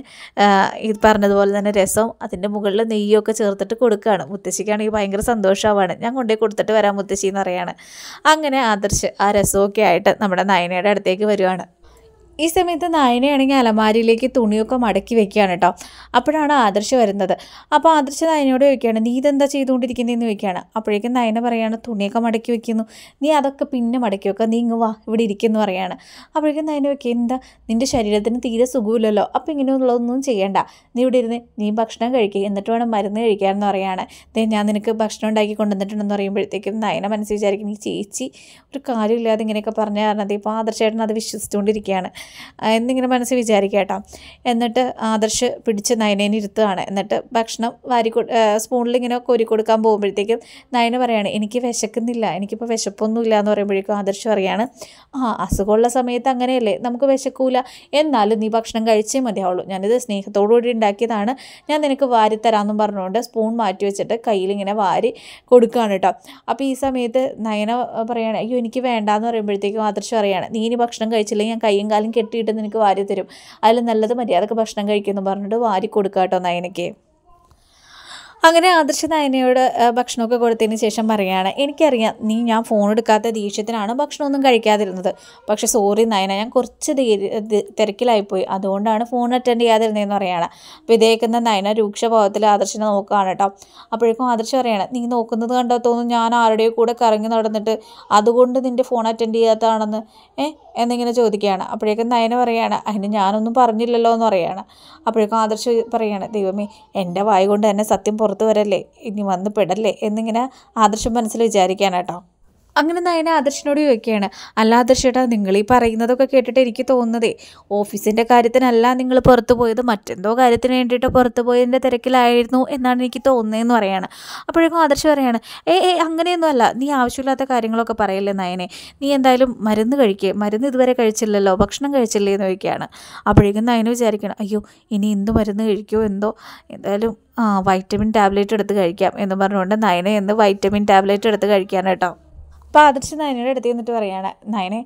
ഇത് പറഞ്ഞതുപോലെ തന്നെ രസം അതിൻ്റെ മുകളിൽ നെയ്യൊക്കെ ചേർത്തിട്ട് കൊടുക്കുകയാണ് മുത്തശ്ശിക്കാണെങ്കിൽ ഭയങ്കര സന്തോഷമാവാണ് ഞാൻ കൊണ്ടുപോയി കൊടുത്തിട്ട് വരാം മുത്തശ്ശി എന്ന് പറയാണ് അങ്ങനെ ആദർശ് ആ രസമൊക്കെ ആയിട്ട് നമ്മുടെ നയനയുടെ അടുത്തേക്ക് വരുവാണ് ഈ സമയത്ത് നയനയാണെങ്കിൽ അലമാരിയിലേക്ക് തുണിയൊക്കെ മടക്കി വെക്കുകയാണ് കേട്ടോ അപ്പോഴാണ് ആദർശ് വരുന്നത് അപ്പോൾ ആദർശ് നയനയോട് ചോദിക്കുകയാണ് നീ ഇതെന്താ ചെയ്തുകൊണ്ടിരിക്കുന്നതെന്ന് ചോദിക്കുകയാണ് അപ്പോഴേക്കും നയന പറയാണ് തുണിയൊക്കെ മടക്കി വെക്കുന്നു നീ അതൊക്കെ പിന്നെ മടക്കി വെക്കുക നീ ഇങ്ങ് വാ ഇവിടെ ഇരിക്കുന്നു പറയാണ് അപ്പോഴേക്കും നയന വെക്കുക എന്താ നിൻ്റെ ശരീരത്തിന് തീരെ സുഖമില്ലല്ലോ അപ്പോൾ ഇങ്ങനെയുള്ളതൊന്നും ചെയ്യേണ്ട നീ ഇവിടെ ഇരുന്ന് നീ ഭക്ഷണം കഴിക്കുക എന്നിട്ട് വേണം മരുന്ന് കഴിക്കാമെന്ന് പറയാണ് ഞാൻ നിനക്ക് ഭക്ഷണം ഉണ്ടാക്കി കൊണ്ടുവന്നിട്ടുണ്ടെന്ന് പറയുമ്പോഴത്തേക്കും നയന മനസ്സിൽ വിചാരിക്കും നീ ചേച്ചി ഒരു കാര്യമില്ലാതെ ഇങ്ങനെയൊക്കെ പറഞ്ഞ കാരണം ഇപ്പോൾ ആദർശേട്ടൻ അത് വിശ്വസിച്ചുകൊണ്ടിരിക്കുകയാണ് എന്നിങ്ങനെ മനസ്സിൽ വിചാരിക്കാം എന്നിട്ട് ആദർശ് പിടിച്ച് നയനേനെ ഇരുത്തുകയാണ് എന്നിട്ട് ഭക്ഷണം വാരി സ്പൂണിൽ ഇങ്ങനെ കോരി കൊടുക്കാൻ പോകുമ്പോഴത്തേക്കും നയന പറയാണ് എനിക്ക് വിശക്കുന്നില്ല എനിക്കിപ്പോൾ വിശപ്പൊന്നുമില്ല എന്ന് പറയുമ്പോഴേക്കും ആദർശ് പറയാണ് ആ അസുഖമുള്ള സമയത്ത് അങ്ങനെയല്ലേ നമുക്ക് വിശക്കൂല എന്നാലും നീ ഭക്ഷണം കഴിച്ചേ മതിയാവുള്ളൂ ഞാനിത് സ്നേഹത്തോടുകൂടി ഉണ്ടാക്കിയതാണ് ഞാൻ നിനക്ക് വാരി തരാമെന്നും പറഞ്ഞുകൊണ്ട് സ്പൂൺ മാറ്റി വെച്ചിട്ട് കയ്യിലിങ്ങനെ വാരി കൊടുക്കുകയാണ് കേട്ടോ അപ്പോൾ ഈ സമയത്ത് നയന പറയാണ് അയ്യോ എനിക്ക് വേണ്ടാന്ന് പറയുമ്പോഴത്തേക്കും ആദർശ് പറയുകയാണ് നീ ഇനി ഭക്ഷണം കഴിച്ചില്ലെങ്കിൽ ഞാൻ കയ്യും കാലും കെട്ടിയിട്ട് നിനക്ക് വാരി തരും അതിൽ നല്ലത് മര്യാദക്ക് ഭക്ഷണം കഴിക്കുമെന്ന് പറഞ്ഞിട്ട് വാരി കൊടുക്കാം കേട്ടോ നയനയ്ക്ക് അങ്ങനെ ആദർശ നായനയോട് ഭക്ഷണമൊക്കെ കൊടുത്തതിന് ശേഷം പറയുകയാണ് എനിക്കറിയാം നീ ഞാൻ ഫോൺ എടുക്കാത്ത ദേഷ്യത്തിനാണ് ഭക്ഷണമൊന്നും കഴിക്കാതിരുന്നത് പക്ഷേ സോറി നയന ഞാൻ കുറച്ച് തിരക്കിലായിപ്പോയി അതുകൊണ്ടാണ് ഫോൺ അറ്റൻഡ് ചെയ്യാതിരുന്നതെന്ന് പറയുകയാണ് അപ്പോൾ ഇതേക്കുന്ന നയന രൂക്ഷഭാവത്തിൽ ആദർശനെ നോക്കുകയാണ് കേട്ടോ അപ്പോഴേക്കും ആദർശം പറയണം നീ നോക്കുന്നത് കണ്ടാൽ തോന്നും ഞാൻ ആരുടെയോ കൂടെ കറങ്ങി നടന്നിട്ട് അതുകൊണ്ട് നിൻ്റെ ഫോൺ അറ്റൻഡ് ചെയ്യാത്തതാണെന്ന് ഏ എന്നിങ്ങനെ ചോദിക്കുകയാണ് അപ്പോഴേക്കും നയന പറയുകയാണ് അതിന് ഞാനൊന്നും പറഞ്ഞില്ലല്ലോ എന്ന് പറയുകയാണ് അപ്പോഴേക്കും ആദർശം പറയുകയാണ് ദൈവമേ എൻ്റെ വായ കൊണ്ട് തന്നെ സത്യം പുറത്തു വരല്ലേ ഇനി വന്നു പെടല്ലേ എന്നിങ്ങനെ ആദർശം മനസ്സിൽ വിചാരിക്കാനാട്ടോ അങ്ങനെ നയന ആദർശനോട് ചോദിക്കുകയാണ് അല്ല ആദർശേട്ടാ നിങ്ങൾ ഈ പറയുന്നതൊക്കെ കേട്ടിട്ട് എനിക്ക് തോന്നുന്നതേ ഓഫീസിൻ്റെ കാര്യത്തിനല്ല നിങ്ങൾ പുറത്തു പോയത് മറ്റെന്തോ കാര്യത്തിന് വേണ്ടിയിട്ട് പുറത്തു പോയതിൻ്റെ തിരക്കിലായിരുന്നു എന്നാണ് എനിക്ക് തോന്നുന്നതെന്ന് പറയുകയാണ് അപ്പോഴേക്കും ആദർശ് പറയാണ് ഏ ഏ അങ്ങനെയൊന്നും അല്ല നീ ആവശ്യമില്ലാത്ത കാര്യങ്ങളൊക്കെ പറയല്ലേ നയനെ നീ എന്തായാലും മരുന്ന് കഴിക്കേ മരുന്ന് ഇതുവരെ കഴിച്ചില്ലല്ലോ ഭക്ഷണം കഴിച്ചില്ലേ എന്ന് ചോദിക്കുകയാണ് അപ്പോഴേക്കും നയന വിചാരിക്കണം അയ്യോ ഇനി എന്ത് മരുന്ന് കഴിക്കോ എന്തോ എന്തായാലും വൈറ്റമിൻ ടാബ്ലറ്റ് എടുത്ത് കഴിക്കാം എന്ന് പറഞ്ഞുകൊണ്ട് നയന എന്ന് വൈറ്റമിൻ ടാബ്ലറ്റ് എടുത്ത് കഴിക്കാൻ കേട്ടോ അപ്പോൾ ആദർശ് നയനയുടെ അടുത്ത് നിന്നിട്ട് പറയുകയാണ് നയനെ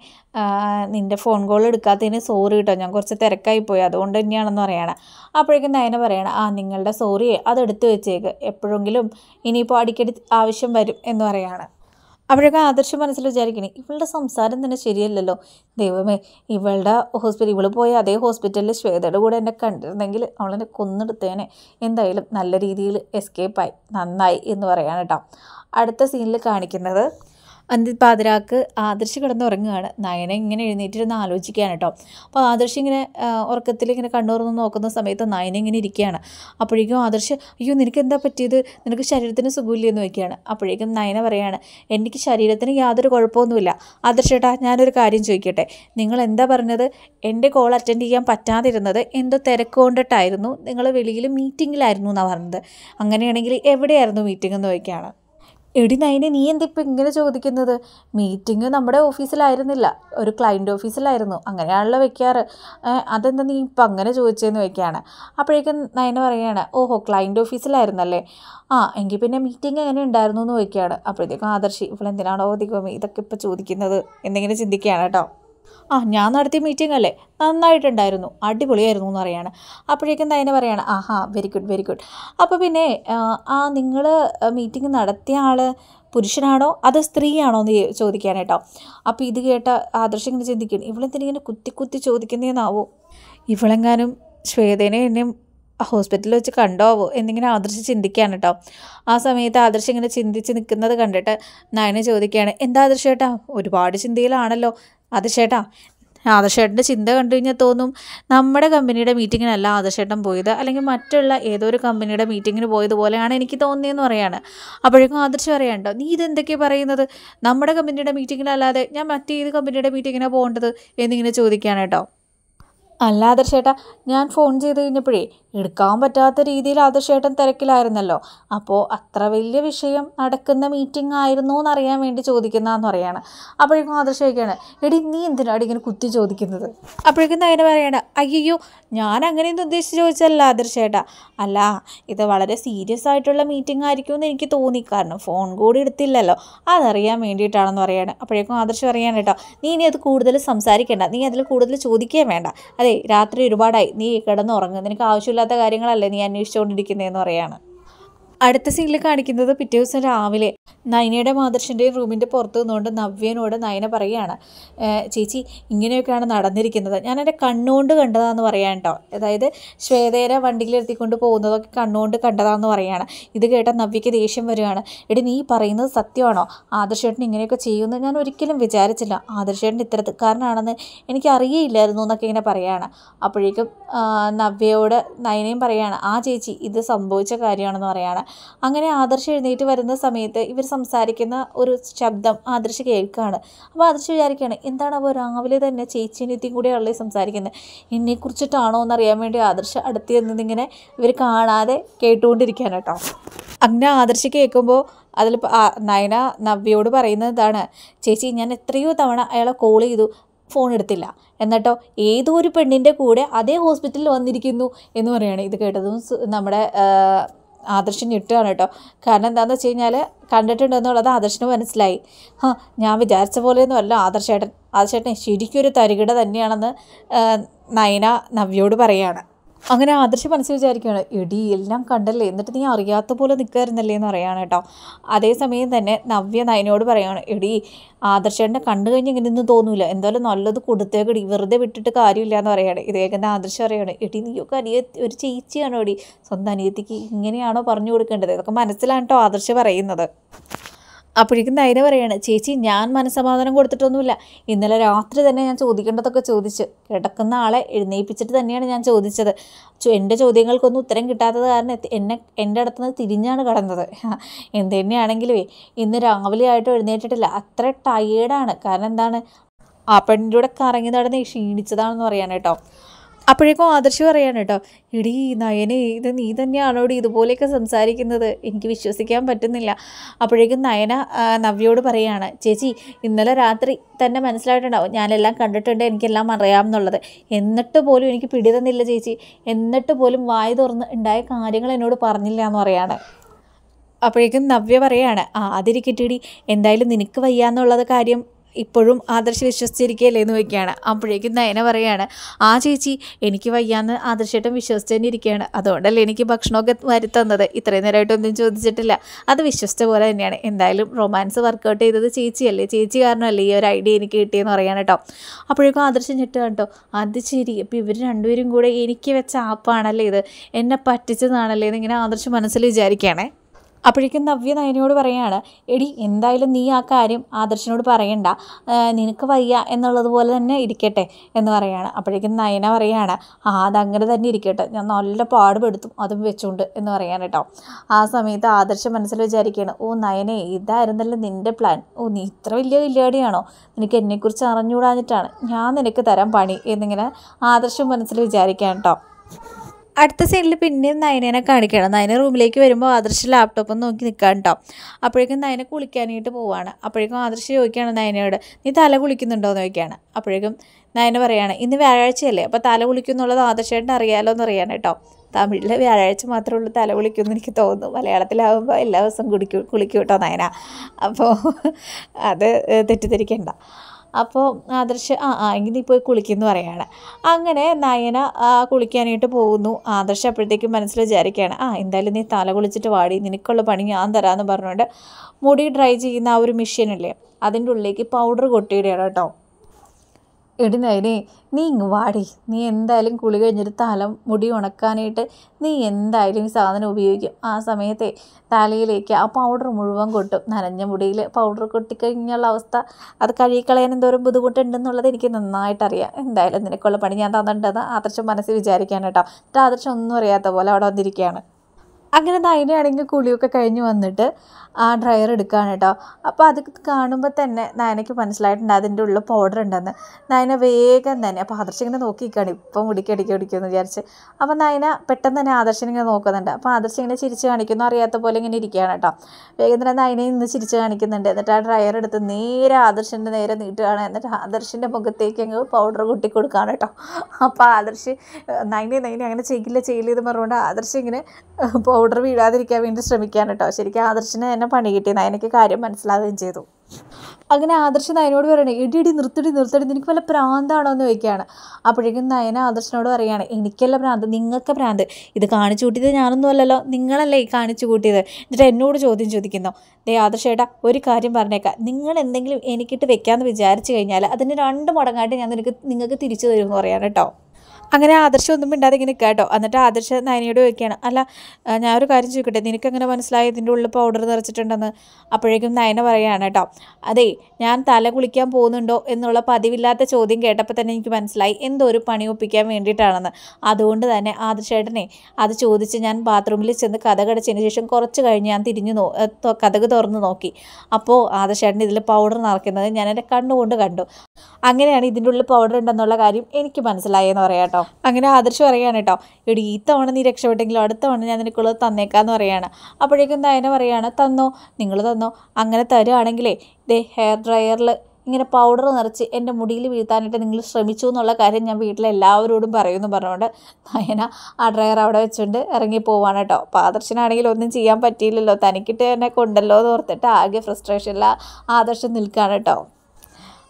നിൻ്റെ ഫോൺ കോൾ എടുക്കാത്തതിന് സോറി കിട്ടോ ഞാൻ കുറച്ച് തിരക്കായി പോയി അതുകൊണ്ട് തന്നെയാണെന്ന് പറയുകയാണ് അപ്പോഴേക്കും നയന പറയണം ആ നിങ്ങളുടെ സോറി അതെടുത്ത് വെച്ചേക്ക് എപ്പോഴെങ്കിലും ഇനിയിപ്പോൾ അടിക്കടി ആവശ്യം വരും എന്ന് പറയാണ് അപ്പോഴൊക്കെ ആദർശ മനസ്സിൽ വിചാരിക്കണേ ഇവളുടെ സംസാരം തന്നെ ശരിയല്ലല്ലോ ദൈവമേ ഇവളുടെ ഹോസ്പിറ്റൽ ഇവൾ പോയ അതേ ഹോസ്പിറ്റലിൽ ശ്വേതയുടെ കൂടെ എന്നെ കണ്ടിരുന്നെങ്കിൽ അവളെന്നെ കൊന്നെടുത്തേനെ എന്തായാലും നല്ല രീതിയിൽ എസ്കേപ്പായി നന്നായി എന്ന് പറയാൻ അടുത്ത സീനിൽ കാണിക്കുന്നത് അന്തി പാതിരാക്ക് ആദർശ് കിടന്നുറങ്ങുകയാണ് നയന ഇങ്ങനെ എഴുന്നേറ്റിരുന്ന് ആലോചിക്കുകയാണ് കേട്ടോ അപ്പോൾ ആദർശ് ഇങ്ങനെ ഉറക്കത്തിൽ ഇങ്ങനെ കണ്ണുറന്ന് നോക്കുന്ന സമയത്ത് നയന ഇങ്ങനെ ഇരിക്കുകയാണ് അപ്പോഴേക്കും ആദർശ് അയ്യോ നിനക്ക് എന്താ പറ്റിയത് നിനക്ക് ശരീരത്തിന് സുഖമില്ലെന്ന് വയ്ക്കുകയാണ് അപ്പോഴേക്കും നയന പറയാണ് എനിക്ക് ശരീരത്തിന് യാതൊരു കുഴപ്പമൊന്നുമില്ല ആദർശ് ചേട്ടാ ഞാനൊരു കാര്യം ചോദിക്കട്ടെ നിങ്ങൾ എന്താ പറഞ്ഞത് എൻ്റെ കോൾ അറ്റൻഡ് ചെയ്യാൻ പറ്റാതിരുന്നത് എന്തോ തിരക്കൊണ്ടിട്ടായിരുന്നു നിങ്ങൾ വെളിയിൽ മീറ്റിങ്ങിലായിരുന്നു എന്നാണ് പറഞ്ഞത് അങ്ങനെയാണെങ്കിൽ എവിടെയായിരുന്നു മീറ്റിംഗ് എന്ന് ചോദിക്കുകയാണ് എടി നൈനെ നീ ഇപ്പം ഇങ്ങനെ ചോദിക്കുന്നത് മീറ്റിംഗ് നമ്മുടെ ഓഫീസിലായിരുന്നില്ല ഒരു ക്ലയൻറ്റ് ഓഫീസിലായിരുന്നു അങ്ങനെയാണല്ലോ വെക്കാറ് അതെന്താ നീ ഇപ്പം അങ്ങനെ ചോദിച്ചതെന്ന് വയ്ക്കുകയാണ് അപ്പോഴേക്കും നയന പറയുകയാണ് ഓഹോ ക്ലയൻറ്റ് ഓഫീസിലായിരുന്നല്ലേ ആ എങ്കിൽ പിന്നെ മീറ്റിംഗ് എങ്ങനെ ഉണ്ടായിരുന്നു എന്ന് വയ്ക്കുകയാണ് അപ്പോഴത്തേക്കും ആദർശി ഇവളെന്തിനാണോ അധികം ഇതൊക്കെ ഇപ്പോൾ ചോദിക്കുന്നത് എന്നിങ്ങനെ ചിന്തിക്കുകയാണ് കേട്ടോ ആ ഞാൻ നടത്തിയ മീറ്റിംഗ് അല്ലേ നന്നായിട്ടുണ്ടായിരുന്നു അടിപൊളിയായിരുന്നു എന്ന് പറയാണ് അപ്പോഴേക്കും തന്നെ പറയാണ് ആഹാ വെരി ഗുഡ് വെരി ഗുഡ് അപ്പോൾ പിന്നെ ആ നിങ്ങൾ മീറ്റിംഗ് നടത്തിയ ആൾ പുരുഷനാണോ അത് സ്ത്രീയാണോ എന്ന് ചോദിക്കാൻ കേട്ടോ അപ്പോൾ ഇത് കേട്ട ആദർശം ഇങ്ങനെ ചിന്തിക്കുന്നു ഇവളെന്തിനിങ്ങനെ കുത്തി കുത്തി ചോദിക്കുന്നതെന്നാവോ ഇവളെങ്ങാനും ശ്വേതനെ എന്നെ ഹോസ്പിറ്റലിൽ വെച്ച് കണ്ടോവോ എന്നിങ്ങനെ ആദർശ ചിന്തിക്കുകയാണ് കേട്ടോ ആ സമയത്ത് ആദർശ ഇങ്ങനെ ചിന്തിച്ച് നിൽക്കുന്നത് കണ്ടിട്ട് നയനെ ചോദിക്കുകയാണ് എന്താ ആദർശ് ചേട്ടാ ഒരുപാട് ചിന്തയിലാണല്ലോ ആദർശേട്ടാ ആദർശേട്ടൻ്റെ ചിന്ത കണ്ടു കഴിഞ്ഞാൽ തോന്നും നമ്മുടെ കമ്പനിയുടെ മീറ്റിങ്ങിനല്ല ആദർശേട്ടൻ പോയത് അല്ലെങ്കിൽ മറ്റുള്ള ഏതോ ഒരു കമ്പനിയുടെ മീറ്റിങ്ങിന് പോലെയാണ് എനിക്ക് തോന്നിയെന്ന് പറയാണ് അപ്പോഴേക്കും ആദർശം അറിയാണ്ടോ നീ ഇതെന്തൊക്കെയാണ് പറയുന്നത് നമ്മുടെ കമ്പനിയുടെ മീറ്റിങ്ങിനല്ലാതെ ഞാൻ മറ്റേത് കമ്പനിയുടെ മീറ്റിങ്ങിനാണ് പോകേണ്ടത് എന്നിങ്ങനെ ചോദിക്കുകയാണ് കേട്ടോ അല്ല ആദർശേട്ടാ ഞാൻ ഫോൺ ചെയ്ത് കഴിഞ്ഞപ്പോഴേ എടുക്കാൻ പറ്റാത്ത രീതിയിൽ ആദർശേട്ടൻ തിരക്കിലായിരുന്നല്ലോ അപ്പോൾ അത്ര വലിയ വിഷയം നടക്കുന്ന മീറ്റിംഗ് ആയിരുന്നു എന്നറിയാൻ വേണ്ടി ചോദിക്കുന്നതെന്ന് പറയാണ് അപ്പോഴേക്കും ആദർശ് എടി നീ എന്തിനാണ് ഇങ്ങനെ കുത്തി ചോദിക്കുന്നത് അപ്പോഴേക്കും നയന പറയണ അയ്യോ ഞാൻ അങ്ങനെയൊന്നും ഉദ്ദേശിച്ച് ചോദിച്ചല്ല ആദർശേട്ടാ അല്ല ഇത് വളരെ സീരിയസ് ആയിട്ടുള്ള മീറ്റിംഗ് ആയിരിക്കും എന്ന് എനിക്ക് തോന്നി കാരണം ഫോൺ കൂടി എടുത്തില്ലല്ലോ അതറിയാൻ വേണ്ടിയിട്ടാണെന്ന് പറയുകയാണ് അപ്പോഴേക്കും ആദർശം പറയാണ് കേട്ടോ നീ ഇനി അത് കൂടുതൽ സംസാരിക്കേണ്ട നീ അതിൽ കൂടുതൽ ചോദിക്കുകയും വേണ്ട അത് അതെ രാത്രി ഒരുപാടായി നീ കിടന്നുറങ്ങും നിനക്ക് ആവശ്യമില്ലാത്ത കാര്യങ്ങളല്ലേ നീ അന്വേഷിച്ചുകൊണ്ടിരിക്കുന്നതെന്ന് പറയാണ് അടുത്ത സീനിൽ കാണിക്കുന്നത് പിറ്റേ ദിവസം രാവിലെ നയനയുടെ മാതൃശൻ്റെയും റൂമിൻ്റെ പുറത്ത് നിന്നുകൊണ്ട് നവ്യനോട് നയന പറയുകയാണ് ചേച്ചി ഇങ്ങനെയൊക്കെയാണ് നടന്നിരിക്കുന്നത് ഞാൻ എൻ്റെ കണ്ണുകൊണ്ട് കണ്ടതാണെന്ന് പറയാൻ കേട്ടോ അതായത് വണ്ടിയിൽ വണ്ടിയിലിരുത്തിക്കൊണ്ട് പോകുന്നതൊക്കെ കണ്ണുകൊണ്ട് കണ്ടതാന്ന് പറയാണ് ഇത് കേട്ട നവ്യയ്ക്ക് ദേഷ്യം വരികയാണ് എടി നീ പറയുന്നത് സത്യമാണോ ആദർശേട്ടൻ ഇങ്ങനെയൊക്കെ ചെയ്യുമെന്ന് ഞാൻ ഒരിക്കലും വിചാരിച്ചില്ല ആദർശേട്ടൻ ഇത്തരക്കാരനാണെന്ന് എനിക്ക് അറിയയില്ലായിരുന്നു എന്നൊക്കെ ഇങ്ങനെ പറയുകയാണ് അപ്പോഴേക്കും നവ്യയോട് നയനയും പറയാണ് ആ ചേച്ചി ഇത് സംഭവിച്ച കാര്യമാണെന്ന് പറയുകയാണ് അങ്ങനെ ആദർശ് എഴുന്നേറ്റ് വരുന്ന സമയത്ത് ഇവർ സംസാരിക്കുന്ന ഒരു ശബ്ദം ആദർശ് കേൾക്കുകയാണ് അപ്പോൾ ആദർശ് വിചാരിക്കുകയാണ് എന്താണ് അപ്പോൾ രാവിലെ തന്നെ ചേച്ചിനെത്തിയും കൂടെ ഉള്ളത് സംസാരിക്കുന്നത് എന്നെക്കുറിച്ചിട്ടാണോ എന്നറിയാൻ വേണ്ടി ആദർശ് അടുത്തിരുന്നതിങ്ങനെ ഇവർ കാണാതെ കേട്ടുകൊണ്ടിരിക്കുകയാണ് കേട്ടോ അങ്ങനെ ആദർശ് കേൾക്കുമ്പോൾ അതിൽ നയന നവ്യയോട് പറയുന്നതാണ് ചേച്ചി ഞാൻ എത്രയോ തവണ അയാളെ കോൾ ചെയ്തു ഫോൺ എടുത്തില്ല എന്നിട്ടോ ഏതോ ഒരു പെണ്ണിൻ്റെ കൂടെ അതേ ഹോസ്പിറ്റലിൽ വന്നിരിക്കുന്നു എന്ന് പറയുകയാണ് ഇത് കേട്ടതും നമ്മുടെ ആദർശൻ ഞെട്ടുകയാണ് കേട്ടോ കാരണം എന്താണെന്ന് വെച്ച് കഴിഞ്ഞാൽ കണ്ടിട്ടുണ്ടെന്നുള്ളത് ആദർശന് മനസ്സിലായി ഹാ ഞാൻ വിചാരിച്ച പോലെയൊന്നും അല്ല ആദർശേട്ടൻ ആദർശേട്ടൻ ശരിക്കും ഒരു തരികിട തന്നെയാണെന്ന് നയന നവ്യോട് പറയുകയാണ് അങ്ങനെ ആദർശ് മനസ്സിൽ വിചാരിക്കുകയാണ് എടി എല്ലാം കണ്ടല്ലേ എന്നിട്ട് നീ അറിയാത്ത പോലെ നിൽക്കായിരുന്നല്ലേ എന്ന് പറയാണ് കേട്ടോ അതേസമയം തന്നെ നവ്യ നയനോട് പറയുകയാണ് എടി ആദർശേട്ടനെ കണ്ടു കഴിഞ്ഞ് ഒന്നും തോന്നൂല എന്തായാലും നല്ലത് കൊടുത്തേക്കടി വെറുതെ വിട്ടിട്ട് കാര്യമില്ല എന്ന് പറയുകയാണ് ഇതേക്കുന്ന ആദർശം അറിയാണ് എടി നീയൊക്കെ അനിയ ഒരു ചേച്ചിയാണോ എടി സ്വന്തം അനിയത്തിക്ക് ഇങ്ങനെയാണോ പറഞ്ഞു കൊടുക്കേണ്ടത് ഇതൊക്കെ മനസ്സിലാണ് കേട്ടോ ആദർശ് പറയുന്നത് അപ്പോഴേക്കും ധൈര്യം പറയാണ് ചേച്ചി ഞാൻ മനസ്സമാധാനം കൊടുത്തിട്ടൊന്നുമില്ല ഇന്നലെ രാത്രി തന്നെ ഞാൻ ചോദിക്കേണ്ടതൊക്കെ ചോദിച്ചു കിടക്കുന്ന ആളെ എഴുന്നേൽപ്പിച്ചിട്ട് തന്നെയാണ് ഞാൻ ചോദിച്ചത് എൻ്റെ ചോദ്യങ്ങൾക്കൊന്നും ഉത്തരം കിട്ടാത്തത് കാരണം എന്നെ എൻ്റെ അടുത്ത് നിന്ന് തിരിഞ്ഞാണ് കടന്നത് എന്ത് തന്നെയാണെങ്കിലുവേ ഇന്ന് രാവിലെ ആയിട്ട് എഴുന്നേറ്റിട്ടില്ല അത്ര ടയേർഡാണ് കാരണം എന്താണ് ആ പെണ്ണിൻ്റെ കൂടെ കറങ്ങി നടന്ന് ക്ഷീണിച്ചതാണെന്ന് പറയാണ് കേട്ടോ അപ്പോഴേക്കും ആദർശി പറയാണ് കേട്ടോ ഇടി നയനെ ഇത് നീ തന്നെയാണോടി ഇതുപോലെയൊക്കെ സംസാരിക്കുന്നത് എനിക്ക് വിശ്വസിക്കാൻ പറ്റുന്നില്ല അപ്പോഴേക്കും നയന നവ്യോട് പറയാണ് ചേച്ചി ഇന്നലെ രാത്രി തന്നെ മനസ്സിലായിട്ടുണ്ടാവും ഞാനെല്ലാം കണ്ടിട്ടുണ്ട് എനിക്കെല്ലാം അറിയാം എന്നുള്ളത് എന്നിട്ട് പോലും എനിക്ക് പിടി തന്നില്ല ചേച്ചി എന്നിട്ട് പോലും വായ തുറന്ന് ഉണ്ടായ കാര്യങ്ങൾ എന്നോട് പറഞ്ഞില്ല എന്ന് പറയാണ് അപ്പോഴേക്കും നവ്യ പറയാണ് ആ അതിരിക്കിട്ടിടി എന്തായാലും നിനക്ക് വയ്യാന്നുള്ളത് കാര്യം ഇപ്പോഴും ആദർശ് വിശ്വസിച്ചിരിക്കുകയല്ലേ എന്ന് വയ്ക്കുകയാണ് അപ്പോഴേക്കും നയന പറയുകയാണ് ആ ചേച്ചി എനിക്ക് വയ്യാന്ന് ആദർശേട്ടൻ വിശ്വസിച്ച് തന്നെ ഇരിക്കുകയാണ് അതുകൊണ്ടല്ലേ എനിക്ക് ഭക്ഷണമൊക്കെ വരി ഇത്രയും നേരമായിട്ടൊന്നും ചോദിച്ചിട്ടില്ല അത് വിശ്വസിച്ച പോലെ തന്നെയാണ് എന്തായാലും റൊമാൻസ് വർക്കൗട്ട് ചെയ്തത് ചേച്ചിയല്ലേ ചേച്ചി കാരണമല്ലേ ഈ ഒരു ഐഡിയ എനിക്ക് കിട്ടിയെന്ന് പറയാണ് കേട്ടോ അപ്പോഴേക്കും ആദർശം ഞെട്ട് കേട്ടോ അത് ശരി അപ്പോൾ ഇവർ രണ്ടുപേരും കൂടെ എനിക്ക് വെച്ച ആപ്പാണല്ലേ ഇത് എന്നെ പറ്റിച്ചതാണല്ലേ എന്ന് ഇങ്ങനെ മനസ്സിൽ വിചാരിക്കുകയാണേ അപ്പോഴേക്കും നവ്യ നയനയോട് പറയുകയാണ് എടി എന്തായാലും നീ ആ കാര്യം ആദർശനോട് പറയണ്ട നിനക്ക് വയ്യ എന്നുള്ളതുപോലെ തന്നെ ഇരിക്കട്ടെ എന്ന് പറയുകയാണ് അപ്പോഴേക്കും നയന പറയുകയാണ് ആ അതങ്ങനെ തന്നെ ഇരിക്കട്ടെ ഞാൻ നല്ല പാടുപെടുത്തും അതും വെച്ചുകൊണ്ട് എന്ന് പറയാണ് കേട്ടോ ആ സമയത്ത് ആദർശ മനസ്സിൽ വിചാരിക്കുകയാണ് ഓ നയനെ ഇതായിരുന്നല്ലോ നിൻ്റെ പ്ലാൻ ഓ നീ ഇത്ര വലിയ കല്യാണിയാണോ നിനക്ക് എന്നെക്കുറിച്ച് അറിഞ്ഞുകൂടാഞ്ഞിട്ടാണ് ഞാൻ നിനക്ക് തരാം പണി എന്നിങ്ങനെ ആദർശം മനസ്സിൽ വിചാരിക്കാം കേട്ടോ അടുത്ത സീനിൽ പിന്നെയും നയനേനെ കാണിക്കണം നയന റൂമിലേക്ക് വരുമ്പോൾ ആദർശ് ലാപ്ടോപ്പ് നോക്കി നിൽക്കാൻ കേട്ടോ അപ്പോഴേക്കും നയനെ കുളിക്കാനായിട്ട് പോവാണ് അപ്പോഴേക്കും ആദർശ് ചോദിക്കുകയാണ് നയനയോട് നീ തല കുളിക്കുന്നുണ്ടോ എന്ന് ചോദിക്കുകയാണ് അപ്പോഴേക്കും നയന പറയാണ് ഇന്ന് വ്യാഴാഴ്ചയല്ലേ അപ്പോൾ തല കുളിക്കുന്നുള്ളത് ആദർശേട്ടൻ അറിയാലോ എന്ന് അറിയാണ് കേട്ടോ തമിഴിൽ വ്യാഴാഴ്ച മാത്രമേ ഉള്ളൂ തല കുളിക്കുമെന്ന് എനിക്ക് തോന്നുന്നു മലയാളത്തിലാവുമ്പോൾ എല്ലാ ദിവസവും കുളിക്കും കുളിക്കും കേട്ടോ നയന അപ്പോൾ അത് തെറ്റിദ്ധരിക്കേണ്ട അപ്പോൾ ആദർശ് ആ ആ എങ്കിൽ നീ പോയി കുളിക്കുന്നു പറയുകയാണ് അങ്ങനെ നയന കുളിക്കാനായിട്ട് പോകുന്നു ആദർശ് അപ്പോഴത്തേക്കും മനസ്സിൽ വിചാരിക്കുകയാണ് ആ എന്തായാലും നീ തല കുളിച്ചിട്ട് വാടി നിനക്കുള്ള പണി ഞാൻ തരാമെന്ന് പറഞ്ഞുകൊണ്ട് മുടി ഡ്രൈ ചെയ്യുന്ന ആ ഒരു മെഷീനല്ലേ അതിൻ്റെ ഉള്ളിലേക്ക് പൗഡർ കൊട്ടിയിടുകയാണ് കേട്ടോ എടി നീ ഇങ്ങ് വാടി നീ എന്തായാലും കുളി കഴിഞ്ഞിട്ട് തല മുടി ഉണക്കാനായിട്ട് നീ എന്തായാലും ഈ സാധനം ഉപയോഗിക്കും ആ സമയത്തെ തലയിലേക്ക് ആ പൗഡർ മുഴുവൻ കൊട്ടും നനഞ്ഞ മുടിയിൽ പൗഡർ കൊട്ടിക്കഴിഞ്ഞുള്ള അവസ്ഥ അത് കഴുകിക്കളയാൻ എന്തോരം ബുദ്ധിമുട്ടുണ്ടെന്നുള്ളത് എനിക്ക് നന്നായിട്ടറിയാം എന്തായാലും നിനക്കുള്ള പണി ഞാൻ തന്നിട്ടുണ്ടെന്ന് ആദർശം മനസ്സിൽ വിചാരിക്കാൻ കേട്ടോ എന്നിട്ട് ആദർശം ഒന്നും അറിയാത്ത പോലെ അവിടെ വന്നിരിക്കുകയാണ് അങ്ങനെ നയനയാണെങ്കിൽ കുളിയൊക്കെ കഴിഞ്ഞ് വന്നിട്ട് ആ ഡ്രയർ എടുക്കുകയാണ് കേട്ടോ അപ്പോൾ അത് കാണുമ്പോൾ തന്നെ നയനയ്ക്ക് മനസ്സിലായിട്ടുണ്ട് അതിൻ്റെ ഉള്ളിൽ പൗഡർ ഉണ്ടെന്ന് നയന വേഗം തന്നെ അപ്പോൾ ഇങ്ങനെ നോക്കിക്കാണ് ഇപ്പം മുടിക്കടിക്കുക പിടിക്കുമെന്ന് വിചാരിച്ച് അപ്പോൾ നയന പെട്ടെന്ന് തന്നെ ഇങ്ങനെ നോക്കുന്നുണ്ട് അപ്പോൾ ഇങ്ങനെ ചിരിച്ച് കാണിക്കുന്നു അറിയാത്ത പോലെ ഇങ്ങനെ ഇരിക്കുകയാണ് കേട്ടോ വേഗം തന്നെ നയനെ ഇന്ന് ചിരിച്ച് കാണിക്കുന്നുണ്ട് എന്നിട്ട് ആ ഡ്രയർ എടുത്ത് നേരെ ആദർശൻ്റെ നേരെ നീട്ടുകയാണ് എന്നിട്ട് ആദർശൻ്റെ മുഖത്തേക്ക് അങ്ങ് പൗഡർ കൊട്ടി കൊടുക്കുകയാണ് കേട്ടോ അപ്പോൾ ആദർശ് നയനെ നയനെ അങ്ങനെ ചെയ്യില്ല ചെയ്യില്ല എന്ന് പറഞ്ഞുകൊണ്ട് ആദർശ് ഇങ്ങനെ ഓർഡർ വീഴാതിരിക്കാൻ വേണ്ടി ശ്രമിക്കാൻ കേട്ടോ ശരിക്കും ആദർശിന് തന്നെ പണി കിട്ടി നയനയ്ക്ക് കാര്യം മനസ്സിലാവുകയും ചെയ്തു അങ്ങനെ ആദർശ് നയനോട് പറയണേ ഇടിയിടി നിർത്തിടി നിർത്തിടി നിനക്ക് വല്ല പ്രാന്താണോ എന്ന് ചോദിക്കുകയാണ് അപ്പോഴേക്കും നയന ആദർശനോട് പറയുകയാണ് എനിക്കല്ല പ്രാന്ത് നിങ്ങൾക്ക് പ്രാന്ത് ഇത് കാണിച്ചു കൂട്ടിയത് ഞാനൊന്നും അല്ലല്ലോ നിങ്ങളല്ലേ ഈ കാണിച്ചു കൂട്ടിയത് എന്നിട്ട് എന്നോട് ചോദ്യം ചോദിക്കുന്നു ദേ ആദർശേട്ടാ ഒരു കാര്യം പറഞ്ഞേക്കാം നിങ്ങൾ എന്തെങ്കിലും എനിക്കിട്ട് വെക്കാമെന്ന് വിചാരിച്ചു കഴിഞ്ഞാൽ അതിന് രണ്ട് മുടങ്ങായിട്ട് ഞാൻ നിനക്ക് നിങ്ങൾക്ക് തിരിച്ചു തരുമെന്ന് പറയാൻ കേട്ടോ അങ്ങനെ ആദർശം ഒന്നും മിണ്ടാതെ ഇങ്ങനെ കേട്ടോ എന്നിട്ട് ആദർശ നയനയോട് ചോദിക്കുകയാണ് അല്ല ഞാനൊരു കാര്യം ചോദിക്കട്ടെ അങ്ങനെ മനസ്സിലായി ഇതിൻ്റെ ഉള്ളിൽ പൗഡർ നിറച്ചിട്ടുണ്ടെന്ന് അപ്പോഴേക്കും നയന പറയുകയാണ് കേട്ടോ അതെ ഞാൻ തല കുളിക്കാൻ പോകുന്നുണ്ടോ എന്നുള്ള പതിവില്ലാത്ത ചോദ്യം കേട്ടപ്പോൾ തന്നെ എനിക്ക് മനസ്സിലായി എന്തോ ഒരു പണി ഒപ്പിക്കാൻ വേണ്ടിയിട്ടാണെന്ന് അതുകൊണ്ട് തന്നെ ആദർശേട്ടനെ അത് ചോദിച്ച് ഞാൻ ബാത്റൂമിൽ ചെന്ന് കടച്ചതിന് ശേഷം കുറച്ച് കഴിഞ്ഞ് ഞാൻ തിരിഞ്ഞു നോ കഥക് തുറന്ന് നോക്കി അപ്പോൾ ആദർശേട്ടൻ ഇതിൽ പൗഡർ നിറയ്ക്കുന്നത് ഞാൻ എൻ്റെ കണ്ണുകൊണ്ട് കണ്ടു അങ്ങനെയാണ് ഇതിൻ്റെ ഉള്ളിൽ പൗഡർ ഉണ്ടെന്നുള്ള കാര്യം എനിക്ക് മനസ്സിലായെന്ന് പറയാം കേട്ടോ അങ്ങനെ ആദർശ് പറയാണ് കേട്ടോ എടി ഈ തവണ നീ രക്ഷപ്പെട്ടെങ്കിലും അടുത്ത തവണ ഞാൻ നിനക്കുള്ളത് തന്നേക്കാന്ന് പറയാണ് അപ്പോഴേക്കും ദയന പറയാണ് തന്നോ നിങ്ങൾ തന്നോ അങ്ങനെ തരുവാണെങ്കിലേ ദേ ഹെയർ ഡ്രയറിൽ ഇങ്ങനെ പൗഡർ നിറച്ച് എൻ്റെ മുടിയിൽ വീഴ്ത്താനായിട്ട് നിങ്ങൾ ശ്രമിച്ചു എന്നുള്ള കാര്യം ഞാൻ വീട്ടിലെ എല്ലാവരോടും പറയുമെന്ന് പറഞ്ഞുകൊണ്ട് നയന ആ ഡ്രയർ അവിടെ വെച്ചുകൊണ്ട് ഇറങ്ങി പോവാണ് കേട്ടോ അപ്പോൾ ആദർശനാണെങ്കിൽ ഒന്നും ചെയ്യാൻ പറ്റിയില്ലല്ലോ തനിക്കിട്ട് എന്നെ കൊണ്ടല്ലോ എന്ന് ഓർത്തിട്ട് ആകെ ഫ്രസ്ട്രേഷനിലാണ് ആദർശം നിൽക്കുകയാണ് കേട്ടോ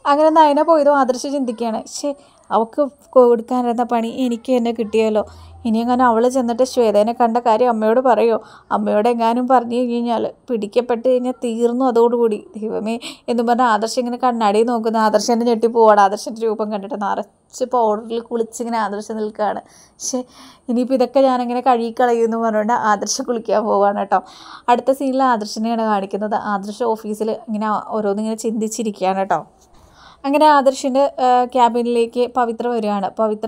അങ്ങനെ നയന പോയതും ആദർശം ചിന്തിക്കുകയാണ് ശേ അവൾക്ക് കൊടുക്കാനിരുന്ന പണി എനിക്ക് തന്നെ കിട്ടിയല്ലോ ഇനിയെങ്ങാനും അവൾ ചെന്നിട്ട് ശ്വേതനെ കണ്ട കാര്യം അമ്മയോട് പറയുമോ അമ്മയോട് എങ്ങാനും പറഞ്ഞു കഴിഞ്ഞാൽ പിടിക്കപ്പെട്ട് കഴിഞ്ഞാൽ തീർന്നു അതോടുകൂടി ദൈവമേ എന്ന് പറഞ്ഞാൽ ആദർശ് ഇങ്ങനെ കണ്ണാടി നോക്കുന്ന ആദർശൻ്റെ ഞെട്ടിപ്പോവാണ് ആദർശൻ്റെ രൂപം കണ്ടിട്ട് നിറച്ച് പൗഡറിൽ കുളിച്ചിങ്ങനെ ആദർശം നിൽക്കുകയാണ് പക്ഷേ ഇനിയിപ്പോൾ ഇതൊക്കെ ഞാനിങ്ങനെ കഴുകിക്കളയുമെന്ന് പറഞ്ഞുകൊണ്ട് ആദർശ് കുളിക്കാൻ പോവാണ് കേട്ടോ അടുത്ത സീനിൽ ആദർശനെയാണ് കാണിക്കുന്നത് ആദർശ് ഓഫീസിൽ ഇങ്ങനെ ഓരോന്നിങ്ങനെ ചിന്തിച്ചിരിക്കുകയാണ് കേട്ടോ അങ്ങനെ ആദർശിൻ്റെ ക്യാബിനിലേക്ക് പവിത്ര വരികയാണ് പവിത്ര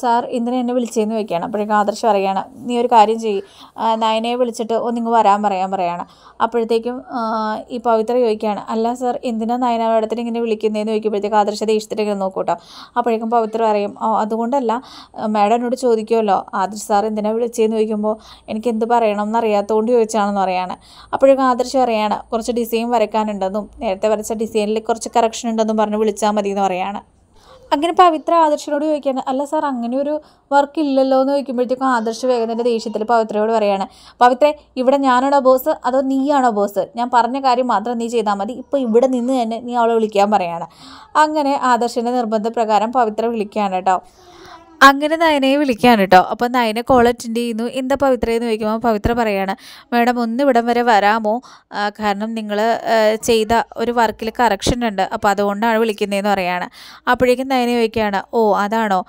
സാർ ഇന്നലെ എന്നെ വിളിച്ചതെന്ന് വയ്ക്കുകയാണ് അപ്പോഴേക്കും ആദർശ് പറയുകയാണ് നീ ഒരു കാര്യം ചെയ്യും നയനയെ വിളിച്ചിട്ട് ഒന്നിങ്ങ് വരാൻ പറയാൻ പറയുകയാണ് അപ്പോഴത്തേക്കും ഈ പവിത്ര ചോദിക്കുകയാണ് അല്ല സാർ എന്തിനാ നയന മേഡത്തിന് ഇങ്ങനെ വിളിക്കുന്നതെന്ന് ചോദിക്കുമ്പോഴത്തേക്ക് ആദർശ ദേഷ്യത്തിലേക്ക് നോക്കൂട്ടോ അപ്പോഴേക്കും പവിത്ര പറയും ഓ അതുകൊണ്ടല്ല മാഡം എന്നോട് ചോദിക്കുമല്ലോ ആദർശ് സാർ എന്തിനാ വിളിച്ചതെന്ന് ചോദിക്കുമ്പോൾ എനിക്ക് എന്ത് പറയണം എന്നറിയാത്തതുകൊണ്ട് ചോദിച്ചാണെന്ന് പറയാണ് അപ്പോഴേക്കും ആദർശ് പറയാണ് കുറച്ച് ഡിസൈൻ വരയ്ക്കാനുണ്ടെന്നും നേരത്തെ വരച്ച ഡിസൈനിൽ കുറച്ച് കറക്ഷൻ ഉണ്ടെന്നും എന്നും പറഞ്ഞ് വിളിച്ചാൽ മതി എന്ന് പറയാണ് അങ്ങനെ പവിത്ര ആദർശനോട് ചോദിക്കുകയാണ് അല്ല സാർ അങ്ങനെ ഒരു വർക്ക് ഇല്ലല്ലോ എന്ന് ചോദിക്കുമ്പോഴത്തേക്കും ആദർശ് വേഗത്തിൻ്റെ ദേഷ്യത്തിൽ പവിത്രയോട് പറയാണ് പവിത്ര ഇവിടെ ഞാനാണോ ബോസ് അതോ നീയാണോ ബോസ് ഞാൻ പറഞ്ഞ കാര്യം മാത്രം നീ ചെയ്താൽ മതി ഇപ്പോൾ ഇവിടെ നിന്ന് തന്നെ നീ അവളെ വിളിക്കാൻ പറയാണ് അങ്ങനെ ആദർശിൻ്റെ നിർബന്ധപ്രകാരം പവിത്ര വിളിക്കുകയാണ് കേട്ടോ അങ്ങനെ നയനയെ വിളിക്കാൻ കേട്ടോ അപ്പോൾ നയനെ കോൾ അറ്റൻഡ് ചെയ്യുന്നു എന്താ പവിത്ര എന്ന് ചോദിക്കുമ്പോൾ പവിത്ര പറയാണ് മാഡം ഒന്ന് ഇവിടം വരെ വരാമോ കാരണം നിങ്ങൾ ചെയ്ത ഒരു വർക്കിൽ കറക്ഷൻ ഉണ്ട് അപ്പോൾ അതുകൊണ്ടാണ് വിളിക്കുന്നതെന്ന് പറയാണ് അപ്പോഴേക്കും നയനെ ചോദിക്കുകയാണ് ഓ അതാണോ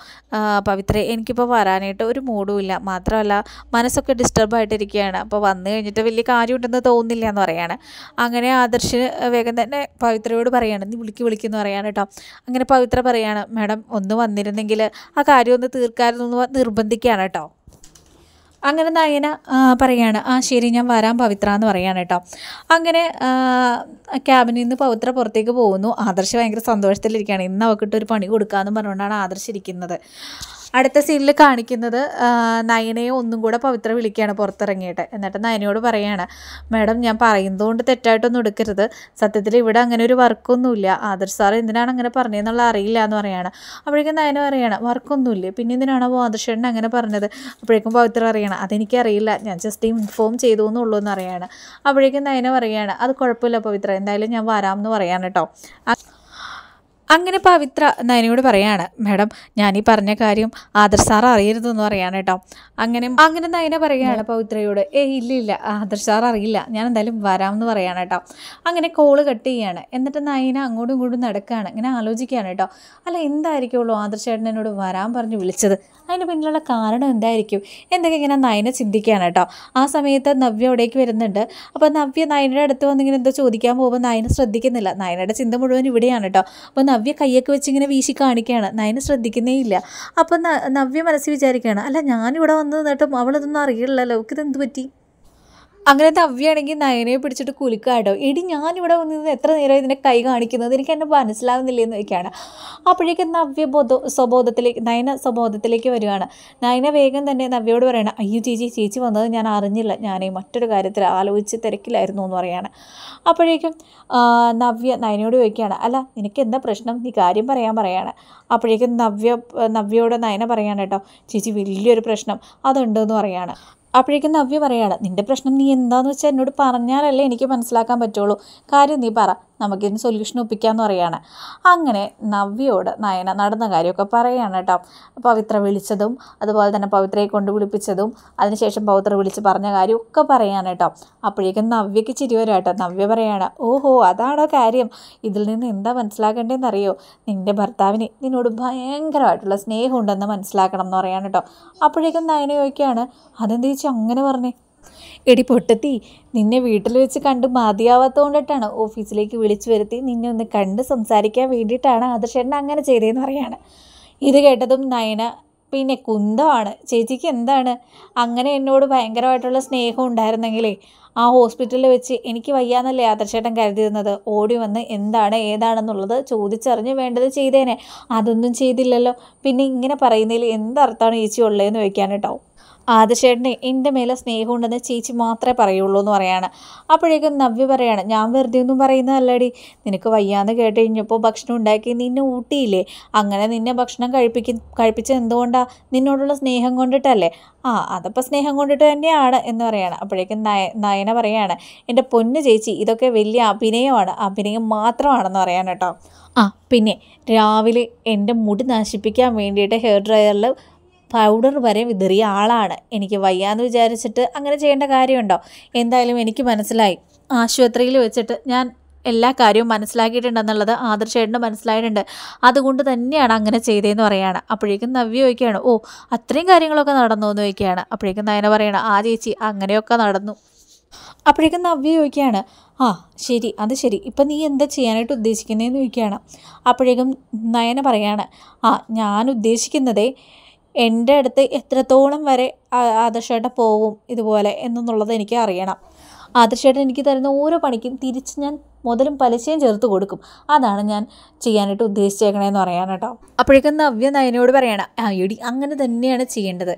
പവിത്ര എനിക്കിപ്പോൾ വരാനായിട്ട് ഒരു മൂഡുമില്ല മാത്രമല്ല മനസ്സൊക്കെ ഡിസ്റ്റർബ് ആയിട്ടിരിക്കുകയാണ് അപ്പോൾ വന്നു കഴിഞ്ഞിട്ട് വലിയ കാര്യമുണ്ടെന്ന് തോന്നുന്നില്ല എന്ന് പറയാണ് അങ്ങനെ ആദർശിന് വേഗം തന്നെ പവിത്രയോട് പറയാണ് നീ വിളിക്ക് വിളിക്കുന്നു പറയാണ് കേട്ടോ അങ്ങനെ പവിത്ര പറയാണ് മാഡം ഒന്ന് വന്നിരുന്നെങ്കിൽ ആ കാര്യമൊന്ന് പെട്ടെന്ന് തീർക്കായിരുന്നു നിർബന്ധിക്കുകയാണ് കേട്ടോ അങ്ങനെ നയന പറയാണ് ആ ശരി ഞാൻ വരാം പവിത്ര എന്ന് പറയാണ് കേട്ടോ അങ്ങനെ ക്യാബിനിൽ നിന്ന് പവിത്ര പുറത്തേക്ക് പോകുന്നു ആദർശ് ഭയങ്കര സന്തോഷത്തിലിരിക്കുകയാണ് ഇന്ന് അവൾക്കിട്ട് ഒരു പണി കൊടുക്കാമെന്ന് പറഞ്ഞുകൊണ്ടാണ് ആദർശ് ഇരിക്കുന്നത് അടുത്ത സീനിൽ കാണിക്കുന്നത് നയനയെ ഒന്നും കൂടെ പവിത്ര വിളിക്കുകയാണ് പുറത്തിറങ്ങിയിട്ട് എന്നിട്ട് നയനയോട് പറയാണ് മാഡം ഞാൻ പറയുന്നതുകൊണ്ട് തെറ്റായിട്ടൊന്നും എടുക്കരുത് സത്യത്തിൽ ഇവിടെ അങ്ങനെ ഒരു വർക്കൊന്നുമില്ല ആദർശ് സാർ എന്തിനാണ് അങ്ങനെ പറഞ്ഞതെന്നുള്ള അറിയില്ല എന്ന് പറയാണ് അപ്പോഴേക്കും നയന പറയാണ് വർക്കൊന്നുമില്ല പിന്നെ എന്തിനാണോ ആദർശേട്ടൻ അങ്ങനെ പറഞ്ഞത് അപ്പോഴേക്കും പവിത്ര അറിയണം അതെനിക്കറിയില്ല ഞാൻ ജസ്റ്റ് ഇൻഫോം ചെയ്തു എന്നുള്ളൂ എന്ന് അറിയാണ് അപ്പോഴേക്കും നയന പറയാണ് അത് കുഴപ്പമില്ല പവിത്ര എന്തായാലും ഞാൻ വരാം എന്ന് പറയാൻ കേട്ടോ അങ്ങനെ പവിത്ര നയനയോട് പറയാണ് മാഡം ഈ പറഞ്ഞ കാര്യം ആദർ സാർ എന്ന് പറയാണ് കേട്ടോ അങ്ങനെ അങ്ങനെ നയന പറയാണ് പവിത്രയോട് ഏ ഇല്ല ഇല്ല ആദർ സാർ അറിയില്ല ഞാൻ എന്തായാലും വരാമെന്ന് പറയാണ് കേട്ടോ അങ്ങനെ കോള് കട്ട് ചെയ്യാണ് എന്നിട്ട് നയന അങ്ങോട്ടും ഇങ്ങോട്ടും നടക്കുകയാണ് ഇങ്ങനെ ആലോചിക്കുകയാണ് കേട്ടോ അല്ല എന്തായിരിക്കുള്ളൂ ആദർ ചേട്ടൻ എന്നോട് വരാൻ പറഞ്ഞ് വിളിച്ചത് അതിന് പിന്നിലുള്ള കാരണം എന്തായിരിക്കും എന്തൊക്കെ ഇങ്ങനെ നയന ചിന്തിക്കുകയാണ് കേട്ടോ ആ സമയത്ത് നവ്യ അവിടേക്ക് വരുന്നുണ്ട് അപ്പോൾ നവ്യ നയനയുടെ അടുത്ത് വന്നിങ്ങനെ എന്തോ ചോദിക്കാൻ പോകുമ്പോൾ നയന ശ്രദ്ധിക്കുന്നില്ല നയനയുടെ ചിന്ത മുഴുവൻ ഇവിടെയാണ് കേട്ടോ അപ്പോൾ നവ്യ കയ്യൊക്കെ വെച്ച് ഇങ്ങനെ വീശി കാണിക്കുകയാണ് നയന ശ്രദ്ധിക്കുന്നേ ഇല്ല അപ്പം നവ്യ മനസ്സിൽ വിചാരിക്കുകയാണ് അല്ല ഞാനിവിടെ വന്നത് നേട്ടും അവളതൊന്നും അറിയില്ലല്ലോ അവൾക്കിത് എന്ത് പറ്റി അങ്ങനെ തവ്യാണെങ്കിൽ നയനയെ പിടിച്ചിട്ട് കുലുക്കാട്ടോ എടി ഞാനിവിടെ വന്നിരുന്ന് എത്ര നേരം ഇതിൻ്റെ കൈ കാണിക്കുന്നത് എനിക്ക് എന്നെ മനസ്സിലാവുന്നില്ല എന്ന് വയ്ക്കുകയാണ് അപ്പോഴേക്കും നവ്യ ബോധ സ്വബോധത്തിലേക്ക് നയന സ്വബോധത്തിലേക്ക് വരികയാണ് നയന വേഗം തന്നെ നവ്യയോട് പറയണം അയ്യോ ചേച്ചി ചേച്ചി വന്നത് ഞാൻ അറിഞ്ഞില്ല ഞാൻ മറ്റൊരു കാര്യത്തിൽ ആലോചിച്ച് തിരക്കിലായിരുന്നു എന്ന് പറയുകയാണ് അപ്പോഴേക്കും നവ്യ നയനയോട് ചോദിക്കുകയാണ് അല്ല നിനക്ക് എന്താ പ്രശ്നം നീ കാര്യം പറയാൻ പറയാണ് അപ്പോഴേക്കും നവ്യ നവ്യയോട് നയന പറയാണ് കേട്ടോ ചേച്ചി വലിയൊരു പ്രശ്നം അതുണ്ടെന്ന് പറയാണ് അപ്പോഴേക്കും നവ്യ പറയാണ് നിൻ്റെ പ്രശ്നം നീ എന്താണെന്ന് വെച്ചാൽ എന്നോട് പറഞ്ഞാലല്ലേ എനിക്ക് മനസ്സിലാക്കാൻ പറ്റുള്ളൂ കാര്യം നീ പറ നമുക്കിതിന് സൊല്യൂഷൻ ഒപ്പിക്കാമെന്ന് പറയുകയാണ് അങ്ങനെ നവ്യയോട് നയന നടന്ന കാര്യമൊക്കെ പറയുകയാണ് കേട്ടോ പവിത്ര വിളിച്ചതും അതുപോലെ തന്നെ പവിത്രയെ കൊണ്ട് വിളിപ്പിച്ചതും അതിനുശേഷം പവിത്ര വിളിച്ച് പറഞ്ഞ കാര്യമൊക്കെ പറയുകയാണ് കേട്ടോ അപ്പോഴേക്കും നവ്യക്ക് ചിരി വരും കേട്ടോ നവ്യ പറയുകയാണ് ഓഹോ അതാണോ കാര്യം ഇതിൽ നിന്ന് എന്താ മനസ്സിലാക്കേണ്ടതെന്ന് അറിയോ നിൻ്റെ ഭർത്താവിന് നിന്നോട് ഭയങ്കരമായിട്ടുള്ള സ്നേഹമുണ്ടെന്ന് മനസ്സിലാക്കണം എന്ന് പറയുകയാണ് കേട്ടോ അപ്പോഴേക്കും നയന ചോദിക്കുകയാണ് അതെന്താ ചേച്ചി അങ്ങനെ പറഞ്ഞേ എടി പൊട്ടത്തി നിന്നെ വീട്ടിൽ വെച്ച് കണ്ട് മതിയാവാത്തത് കൊണ്ടിട്ടാണ് ഓഫീസിലേക്ക് വിളിച്ചു വരുത്തി നിന്നെ ഒന്ന് കണ്ട് സംസാരിക്കാൻ വേണ്ടിയിട്ടാണ് ആദർശേട്ടൻ അങ്ങനെ ചെയ്തതെന്ന് പറയാണ് ഇത് കേട്ടതും നയന പിന്നെ കുന്തമാണ് ചേച്ചിക്ക് എന്താണ് അങ്ങനെ എന്നോട് ഭയങ്കരമായിട്ടുള്ള സ്നേഹം ഉണ്ടായിരുന്നെങ്കിലേ ആ ഹോസ്പിറ്റലിൽ വെച്ച് എനിക്ക് വയ്യാന്നല്ലേ ആദർശേട്ടൻ കരുതിയിരുന്നത് ഓടി വന്ന് എന്താണ് ഏതാണെന്നുള്ളത് ചോദിച്ചറിഞ്ഞ് വേണ്ടത് ചെയ്തേനെ അതൊന്നും ചെയ്തില്ലല്ലോ പിന്നെ ഇങ്ങനെ പറയുന്നതിൽ എന്തർത്ഥമാണ് ചേച്ചി ഉള്ളതെന്ന് ചോദിക്കാൻ ആദശേട്ടനെ എൻ്റെ മേലെ സ്നേഹമുണ്ടെന്ന് ചേച്ചി മാത്രമേ പറയുള്ളൂ എന്ന് പറയാണ് അപ്പോഴേക്കും നവ്യ പറയാണ് ഞാൻ വെറുതെ ഒന്നും പറയുന്നതല്ലടി നിനക്ക് വയ്യാന്ന് കേട്ട് കഴിഞ്ഞപ്പോൾ ഭക്ഷണം ഉണ്ടാക്കി നിന്നെ ഊട്ടിയില്ലേ അങ്ങനെ നിന്നെ ഭക്ഷണം കഴിപ്പിക്ക കഴിപ്പിച്ചത് എന്തുകൊണ്ടാണ് നിന്നോടുള്ള സ്നേഹം കൊണ്ടിട്ടല്ലേ ആ അതപ്പോൾ സ്നേഹം കൊണ്ടിട്ട് തന്നെയാണ് എന്ന് പറയാണ് അപ്പോഴേക്കും നയ നയന പറയാണ് എൻ്റെ പൊന്ന് ചേച്ചി ഇതൊക്കെ വലിയ അഭിനയമാണ് അഭിനയം മാത്രമാണെന്ന് പറയാൻ കേട്ടോ ആ പിന്നെ രാവിലെ എൻ്റെ മുടി നശിപ്പിക്കാൻ വേണ്ടിയിട്ട് ഹെയർ ഡ്രയറിൽ പൗഡർ വരെ വിതറിയ ആളാണ് എനിക്ക് വയ്യാന്ന് വിചാരിച്ചിട്ട് അങ്ങനെ ചെയ്യേണ്ട കാര്യമുണ്ടോ എന്തായാലും എനിക്ക് മനസ്സിലായി ആശുപത്രിയിൽ വെച്ചിട്ട് ഞാൻ എല്ലാ കാര്യവും മനസ്സിലാക്കിയിട്ടുണ്ടെന്നുള്ളത് ആദർശേട്ടന് മനസ്സിലായിട്ടുണ്ട് അതുകൊണ്ട് തന്നെയാണ് അങ്ങനെ ചെയ്തതെന്ന് പറയുകയാണ് അപ്പോഴേക്കും നവ്യ ചോദിക്കുകയാണ് ഓ അത്രയും കാര്യങ്ങളൊക്കെ നടന്നു എന്ന് ചോദിക്കുകയാണ് അപ്പോഴേക്കും നയന പറയണം ആ ചേച്ചി അങ്ങനെയൊക്കെ നടന്നു അപ്പോഴേക്കും നവ്യ ചോദിക്കുകയാണ് ആ ശരി അത് ശരി ഇപ്പം നീ എന്താ ചെയ്യാനായിട്ട് ഉദ്ദേശിക്കുന്നതെന്ന് ചോദിക്കുകയാണ് അപ്പോഴേക്കും നയന പറയാണ് ആ ഞാൻ ഉദ്ദേശിക്കുന്നതേ എൻ്റെ അടുത്ത് എത്രത്തോളം വരെ ആദർശേട്ട പോവും ഇതുപോലെ എന്നുള്ളത് എനിക്ക് അറിയണം ആദർശേട്ടൻ എനിക്ക് തരുന്ന ഓരോ പണിക്കും തിരിച്ച് ഞാൻ മുതലും പലിശയും ചേർത്ത് കൊടുക്കും അതാണ് ഞാൻ ചെയ്യാനായിട്ട് ഉദ്ദേശിച്ചേക്കണേന്ന് പറയാൻ കേട്ടോ അപ്പോഴേക്കും നവ്യ നയനോട് പറയണം ആ എടി അങ്ങനെ തന്നെയാണ് ചെയ്യേണ്ടത്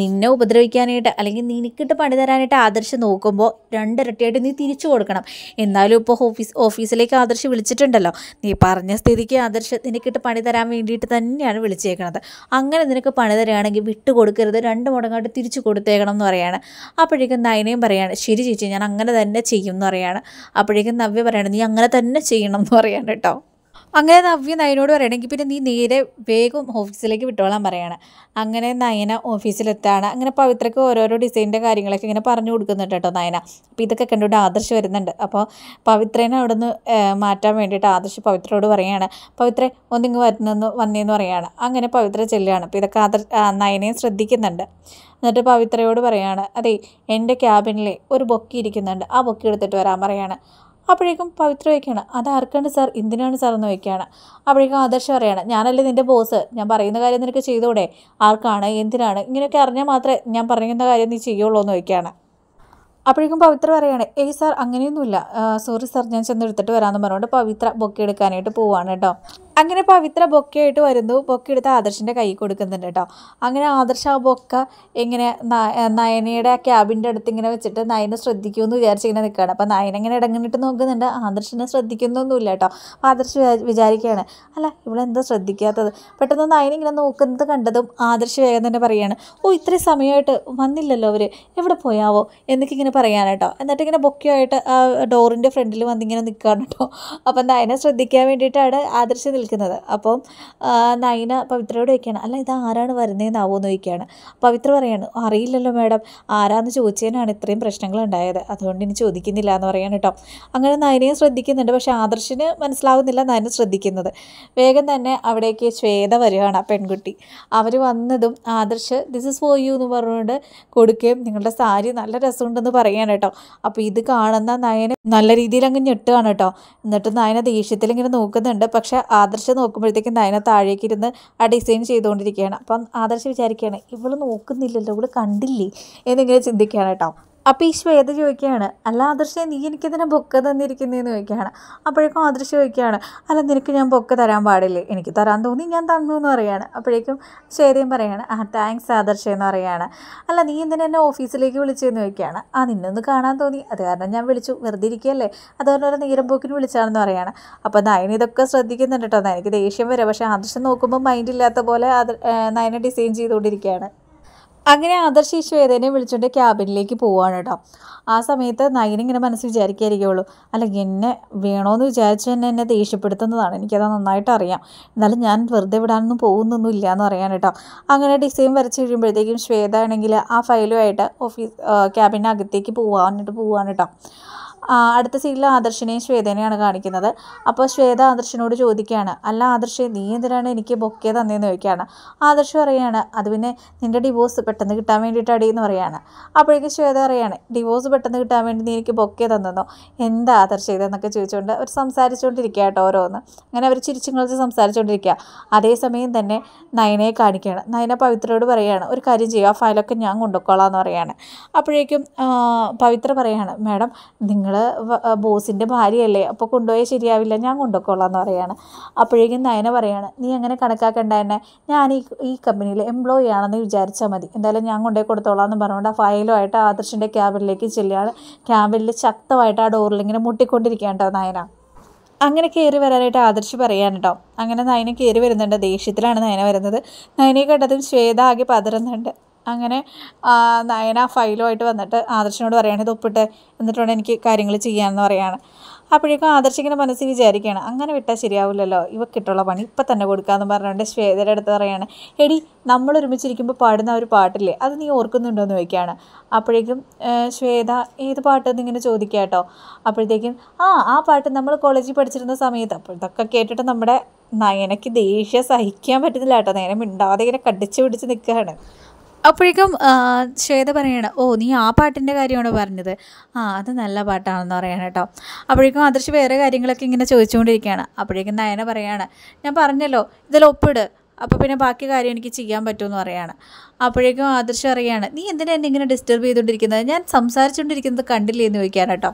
നിന്നെ ഉപദ്രവിക്കാനായിട്ട് അല്ലെങ്കിൽ നിനക്കിട്ട് പണി തരാനായിട്ട് ആദർശം നോക്കുമ്പോൾ രണ്ടിരട്ടിയായിട്ട് നീ തിരിച്ചു കൊടുക്കണം എന്നാലും ഇപ്പോൾ ഓഫീസ് ഓഫീസിലേക്ക് ആദർശം വിളിച്ചിട്ടുണ്ടല്ലോ നീ പറഞ്ഞ സ്ഥിതിക്ക് ആദർശം നിനക്കിട്ട് പണി തരാൻ വേണ്ടിയിട്ട് തന്നെയാണ് വിളിച്ചേക്കണത് അങ്ങനെ നിനക്ക് പണി തരികയാണെങ്കിൽ വിട്ടു കൊടുക്കരുത് രണ്ട് മുടങ്ങാട്ട് തിരിച്ചു കൊടുത്തേക്കണം എന്ന് പറയാണ് അപ്പോഴേക്കും നയനയും പറയാണ് ശരി ചേച്ചി ഞാൻ അങ്ങനെ തന്നെ ചെയ്യും എന്ന് പറയാണ് അപ്പോഴേക്കും നവ്യ പറയാണ് നീ അങ്ങനെ തന്നെ ചെയ്യണം എന്ന് പറയാണ് കേട്ടോ അങ്ങനെ നവ്യ നയനോട് പറയണമെങ്കിൽ പിന്നെ നീ നേരെ വേഗം ഓഫീസിലേക്ക് വിട്ടോളാൻ പറയണം അങ്ങനെ നയന ഓഫീസിലെത്താണ് അങ്ങനെ പവിത്രക്ക് ഓരോരോ ഡിസൈനിൻ്റെ കാര്യങ്ങളൊക്കെ ഇങ്ങനെ പറഞ്ഞു കൊടുക്കുന്നുണ്ട് കേട്ടോ നയന അപ്പോൾ ഇതൊക്കെ കണ്ടുകൊണ്ട് ആദർശ് വരുന്നുണ്ട് അപ്പോൾ പവിത്രേനെ അവിടെ നിന്ന് മാറ്റാൻ വേണ്ടിയിട്ട് ആദർശ് പവിത്രയോട് പറയുകയാണ് പവിത്രെ ഒന്നിങ്ങ് വരുന്നെന്ന് വന്നേന്ന് പറയുകയാണ് അങ്ങനെ പവിത്ര ചെല്ലുകയാണ് അപ്പോൾ ഇതൊക്കെ ആദർ നയനയും ശ്രദ്ധിക്കുന്നുണ്ട് എന്നിട്ട് പവിത്രയോട് പറയുകയാണ് അതെ എൻ്റെ ക്യാബിനിലെ ഒരു ബൊക്കി ഇരിക്കുന്നുണ്ട് ആ ബൊക്കി എടുത്തിട്ട് വരാൻ പറയുകയാണ് അപ്പോഴേക്കും പവിത്ര വയ്ക്കുകയാണ് അത് ആർക്കാണ് സാർ എന്തിനാണ് സാർ എന്ന് വയ്ക്കുകയാണ് അപ്പോഴേക്കും ആദർശം പറയാണ് ഞാനല്ലേ നിൻ്റെ ബോസ് ഞാൻ പറയുന്ന കാര്യം നിനക്ക് ചെയ്തൂടെ ആർക്കാണ് എന്തിനാണ് ഇങ്ങനെയൊക്കെ അറിഞ്ഞാൽ മാത്രമേ ഞാൻ പറയുന്ന കാര്യം നീ ചെയ്യുള്ളൂ എന്ന് വയ്ക്കുകയാണ് അപ്പോഴേക്കും പവിത്ര പറയുകയാണ് ഏയ് സാർ അങ്ങനെയൊന്നുമില്ല സോറി സാർ ഞാൻ ചെന്ന് എടുത്തിട്ട് വരാമെന്ന് പറഞ്ഞുകൊണ്ട് പവിത്ര ബൊക്കെ എടുക്കാനായിട്ട് പോവാണ് കേട്ടോ അങ്ങനെ പവിത്ര ബൊക്കയായിട്ട് വരുന്നു ബൊക്ക എടുത്ത് ആദർശിൻ്റെ കൈ കൊടുക്കുന്നുണ്ട് കേട്ടോ അങ്ങനെ ആദർശ് ആ ബൊക്ക ഇങ്ങനെ നയനയുടെ ക്യാബിൻ്റെ അടുത്ത് ഇങ്ങനെ വെച്ചിട്ട് നയനെ ശ്രദ്ധിക്കുമെന്ന് വിചാരിച്ച് ഇങ്ങനെ നിൽക്കുകയാണ് അപ്പോൾ നയന ഇങ്ങനെ ഇടങ്ങിട്ട് നോക്കുന്നുണ്ട് ആദർശിനെ ശ്രദ്ധിക്കുന്നൊന്നുമില്ല കേട്ടോ ആദർശ് വിചാരിക്കുകയാണ് അല്ല ഇവളെന്താ ശ്രദ്ധിക്കാത്തത് പെട്ടെന്ന് നയന ഇങ്ങനെ നോക്കുന്നത് കണ്ടതും ആദർശ് വേഗം തന്നെ പറയുകയാണ് ഓ ഇത്രയും സമയമായിട്ട് വന്നില്ലല്ലോ അവർ എവിടെ പോയാവോ എന്നൊക്കെ ഇങ്ങനെ പറയാനാണ് കേട്ടോ എന്നിട്ട് ഇങ്ങനെ ബൊക്കയായിട്ട് ആ ഡോറിൻ്റെ ഫ്രണ്ടിൽ വന്നിങ്ങനെ നിൽക്കുകയാണ് കേട്ടോ അപ്പം നയനെ ശ്രദ്ധിക്കാൻ വേണ്ടിയിട്ടാണ് ആദർശ് നിൽക്കുന്നത് അപ്പം നയന പവിത്രയോട് ചോദിക്കുകയാണ് അല്ല ഇത് ആരാണ് വരുന്നതെന്ന് ആവോന്ന് ചോദിക്കുകയാണ് പവിത്ര പറയാണ് അറിയില്ലല്ലോ മാഡം ആരാന്ന് ചോദിച്ചതിനാണ് ഇത്രയും പ്രശ്നങ്ങൾ ഉണ്ടായത് അതുകൊണ്ട് ഇനി ചോദിക്കുന്നില്ല എന്ന് പറയാൻ കേട്ടോ അങ്ങനെ നയനയും ശ്രദ്ധിക്കുന്നുണ്ട് പക്ഷേ ആദർശിന് മനസ്സിലാവുന്നില്ല നയന ശ്രദ്ധിക്കുന്നത് വേഗം തന്നെ അവിടേക്ക് ശ്വേത വരികയാണ് ആ പെൺകുട്ടി അവർ വന്നതും Adarsh this is for you എന്ന് പറഞ്ഞുകൊണ്ട് കൊടുക്കുകയും നിങ്ങളുടെ സാരി നല്ല രസമുണ്ടെന്ന് പറയാണ് കേട്ടോ അപ്പോൾ ഇത് കാണുന്ന നയന നല്ല രീതിയിൽ അങ്ങ് ഞെട്ടുകയാണ് കേട്ടോ എന്നിട്ട് നയന ദേഷ്യത്തിൽ ഇങ്ങനെ നോക്കുന്നുണ്ട് പക്ഷേ ആദർ ആദർശ് നോക്കുമ്പോഴത്തേക്കും നയന താഴേക്ക് ഇരുന്ന് ആ ഡിസൈൻ ചെയ്തുകൊണ്ടിരിക്കുകയാണ് അപ്പം ആദർശ് വിചാരിക്കുകയാണ് ഇവൾ നോക്കുന്നില്ലല്ലോ ഇവൾ കണ്ടില്ലേ എന്നിങ്ങനെ ചിന്തിക്കുകയാണ് കേട്ടോ അപ്പോൾ ഈ ശ്വേത ചോദിക്കുകയാണ് അല്ല ആദർശ നീ എനിക്കിതിനെ ബൊക്ക തന്നിരിക്കുന്നതെന്ന് ചോദിക്കുകയാണ് അപ്പോഴേക്കും ആദർശ ചോദിക്കുകയാണ് അല്ല നിനക്ക് ഞാൻ ബൊക്ക തരാൻ പാടില്ലേ എനിക്ക് തരാൻ തോന്നി ഞാൻ തന്നു എന്ന് പറയുകയാണ് അപ്പോഴേക്കും ശ്വേതയും പറയാണ് ആ താങ്ക്സ് ആദർശ എന്ന് പറയുകയാണ് അല്ല നീ എന്തിനെ എന്നെ ഓഫീസിലേക്ക് വിളിച്ചതെന്ന് ചോദിക്കുകയാണ് ആ നിന്നൊന്ന് കാണാൻ തോന്നി അത് കാരണം ഞാൻ വിളിച്ചു വെറുതെ ഇരിക്കുകയല്ലേ അത് കാരണം ഒരു നീരം പോക്കിന് വിളിച്ചാണെന്ന് പറയുകയാണ് അപ്പോൾ നയന ഇതൊക്കെ ശ്രദ്ധിക്കുന്നുണ്ട് കേട്ടോ നയനക്ക് ദേഷ്യം വരെ പക്ഷേ ആദർശം നോക്കുമ്പോൾ മൈൻഡ് ഇല്ലാത്ത പോലെ നയന ഡിസൈൻ ചെയ്തുകൊണ്ടിരിക്കുകയാണ് അങ്ങനെ ആദർശ് ഈ ശ്വേതനെ വിളിച്ചുകൊണ്ട് ക്യാബിനിലേക്ക് പോവുകയാണ് കേട്ടോ ആ സമയത്ത് നയന ഇങ്ങനെ മനസ്സ് വിചാരിക്കായിരിക്കുള്ളൂ അല്ലെങ്കിൽ എന്നെ എന്ന് വിചാരിച്ചു തന്നെ എന്നെ ദേഷ്യപ്പെടുത്തുന്നതാണ് എനിക്കത് നന്നായിട്ട് അറിയാം എന്നാലും ഞാൻ വെറുതെ വിടാനൊന്നും പോകുന്നൊന്നും ഇല്ല എന്ന് അറിയാൻ കേട്ടോ അങ്ങനെ ഡിസൈൻ വരച്ച് കഴിയുമ്പോഴത്തേക്കും ശ്വേത ആണെങ്കിൽ ആ ഫയലുമായിട്ട് ഓഫീസ് ക്യാബിനകത്തേക്ക് പോകാൻ പോവാൻ കേട്ടോ അടുത്ത സീനിൽ ആദർശിനെയും ശ്വേതനെയാണ് കാണിക്കുന്നത് അപ്പോൾ ശ്വേത ആദർശനോട് ചോദിക്കുകയാണ് അല്ല ആദർശ് നീ എന്തിനാണ് എനിക്ക് ബൊക്കെ തന്നേന്ന് ചോദിക്കുകയാണ് ആദർശ് പറയുകയാണ് അത് പിന്നെ നിൻ്റെ ഡിവോഴ്സ് പെട്ടെന്ന് കിട്ടാൻ വേണ്ടിയിട്ടാടി എന്ന് പറയുകയാണ് അപ്പോഴേക്കും ശ്വേത പറയുകയാണ് ഡിവോഴ്സ് പെട്ടെന്ന് കിട്ടാൻ വേണ്ടി നീ എനിക്ക് ബൊക്കെ തന്നെന്നോ എന്താ ആദർശ് ഇതെന്നൊക്കെ ചോദിച്ചുകൊണ്ട് അവർ സംസാരിച്ചുകൊണ്ടിരിക്കുക കേട്ടോ ഓരോന്ന് അങ്ങനെ അവർ ചിരിച്ചും കളിച്ച് സംസാരിച്ചുകൊണ്ടിരിക്കുക അതേസമയം തന്നെ നയനയെ കാണിക്കുകയാണ് നയന പവിത്രയോട് പറയുകയാണ് ഒരു കാര്യം ചെയ്യുക ആ ഫയലൊക്കെ ഞാൻ കൊണ്ടുപോയിക്കോളാം എന്ന് പറയുകയാണ് അപ്പോഴേക്കും പവിത്ര പറയുകയാണ് മേഡം നിങ്ങൾ നിങ്ങൾ ബോസിൻ്റെ ഭാര്യയല്ലേ അപ്പോൾ കൊണ്ടുപോയാൽ ശരിയാവില്ല ഞാൻ കൊണ്ടുപോയിക്കോളാം എന്ന് പറയാണ് അപ്പോഴേക്കും നയന പറയാണ് നീ എങ്ങനെ കണക്കാക്കേണ്ട തന്നെ ഞാൻ ഈ ഈ കമ്പനിയിൽ എംപ്ലോയി ആണെന്ന് വിചാരിച്ചാൽ മതി എന്തായാലും ഞാൻ കൊണ്ടുപോയി കൊടുത്തോളാം എന്ന് പറഞ്ഞുകൊണ്ട് ആ ഫയലുമായിട്ട് ആദർശിൻ്റെ ക്യാബിനിലേക്ക് ചെല്ലുകയാണ് ക്യാബിനിൽ ശക്തമായിട്ട് ആ ഡോറിൽ ഇങ്ങനെ മുട്ടിക്കൊണ്ടിരിക്കുകയാണ് കേട്ടോ നയന അങ്ങനെ കയറി വരാനായിട്ട് ആദർശ് പറയാണ് കേട്ടോ അങ്ങനെ നയന കയറി വരുന്നുണ്ട് ദേഷ്യത്തിലാണ് നയന വരുന്നത് നയനെ കണ്ടതും ശ്വേത ആകെ പതറുന്നുണ്ട് അങ്ങനെ നയന ഫയലുമായിട്ട് വന്നിട്ട് ആദർശിനോട് പറയുകയാണ് ഇത് ഒപ്പിട്ട് എന്നിട്ട് വേണം എനിക്ക് കാര്യങ്ങൾ ചെയ്യാമെന്ന് പറയുകയാണ് അപ്പോഴേക്കും ആദർശിങ്ങനെ മനസ്സിൽ വിചാരിക്കുകയാണ് അങ്ങനെ വിട്ടാൽ ശരിയാവില്ലല്ലോ ഇവ കിട്ടുള്ള പണി ഇപ്പം തന്നെ കൊടുക്കാമെന്ന് പറഞ്ഞുകൊണ്ട് ശ്വേതയുടെ അടുത്ത് പറയുകയാണ് എടി നമ്മൾ ഒരുമിച്ചിരിക്കുമ്പോൾ പാടുന്ന ഒരു പാട്ടില്ലേ അത് നീ ഓർക്കുന്നുണ്ടോ എന്ന് ചോദിക്കുകയാണ് അപ്പോഴേക്കും ശ്വേത ഏത് പാട്ടെന്ന് ഇങ്ങനെ ചോദിക്കുക കേട്ടോ അപ്പോഴത്തേക്കും ആ ആ പാട്ട് നമ്മൾ കോളേജിൽ പഠിച്ചിരുന്ന സമയത്ത് അപ്പോൾ ഇതൊക്കെ കേട്ടിട്ട് നമ്മുടെ നയനയ്ക്ക് ദേഷ്യം സഹിക്കാൻ പറ്റുന്നില്ല കേട്ടോ നയനം മിണ്ടാതെ ഇങ്ങനെ കടിച്ചു പിടിച്ച് നിൽക്കുകയാണ് അപ്പോഴേക്കും ശ്വേത പറയണം ഓ നീ ആ പാട്ടിൻ്റെ കാര്യമാണോ പറഞ്ഞത് ആ അത് നല്ല പാട്ടാണെന്ന് പറയണം കേട്ടോ അപ്പോഴേക്കും ആദർശ് വേറെ കാര്യങ്ങളൊക്കെ ഇങ്ങനെ ചോദിച്ചുകൊണ്ടിരിക്കുകയാണ് അപ്പോഴേക്കും നയന പറയാണ് ഞാൻ പറഞ്ഞല്ലോ ഇതിൽ ഒപ്പിട് അപ്പോൾ പിന്നെ ബാക്കി കാര്യം എനിക്ക് ചെയ്യാൻ പറ്റുമെന്ന് പറയാണ് അപ്പോഴേക്കും ആദർശ് അറിയാണ് നീ എന്തിനാ എന്നെ ഇങ്ങനെ ഡിസ്റ്റർബ് ചെയ്തുകൊണ്ടിരിക്കുന്നത് ഞാൻ സംസാരിച്ചുകൊണ്ടിരിക്കുന്നത് കണ്ടില്ലേ എന്ന് ചോദിക്കാൻ കേട്ടോ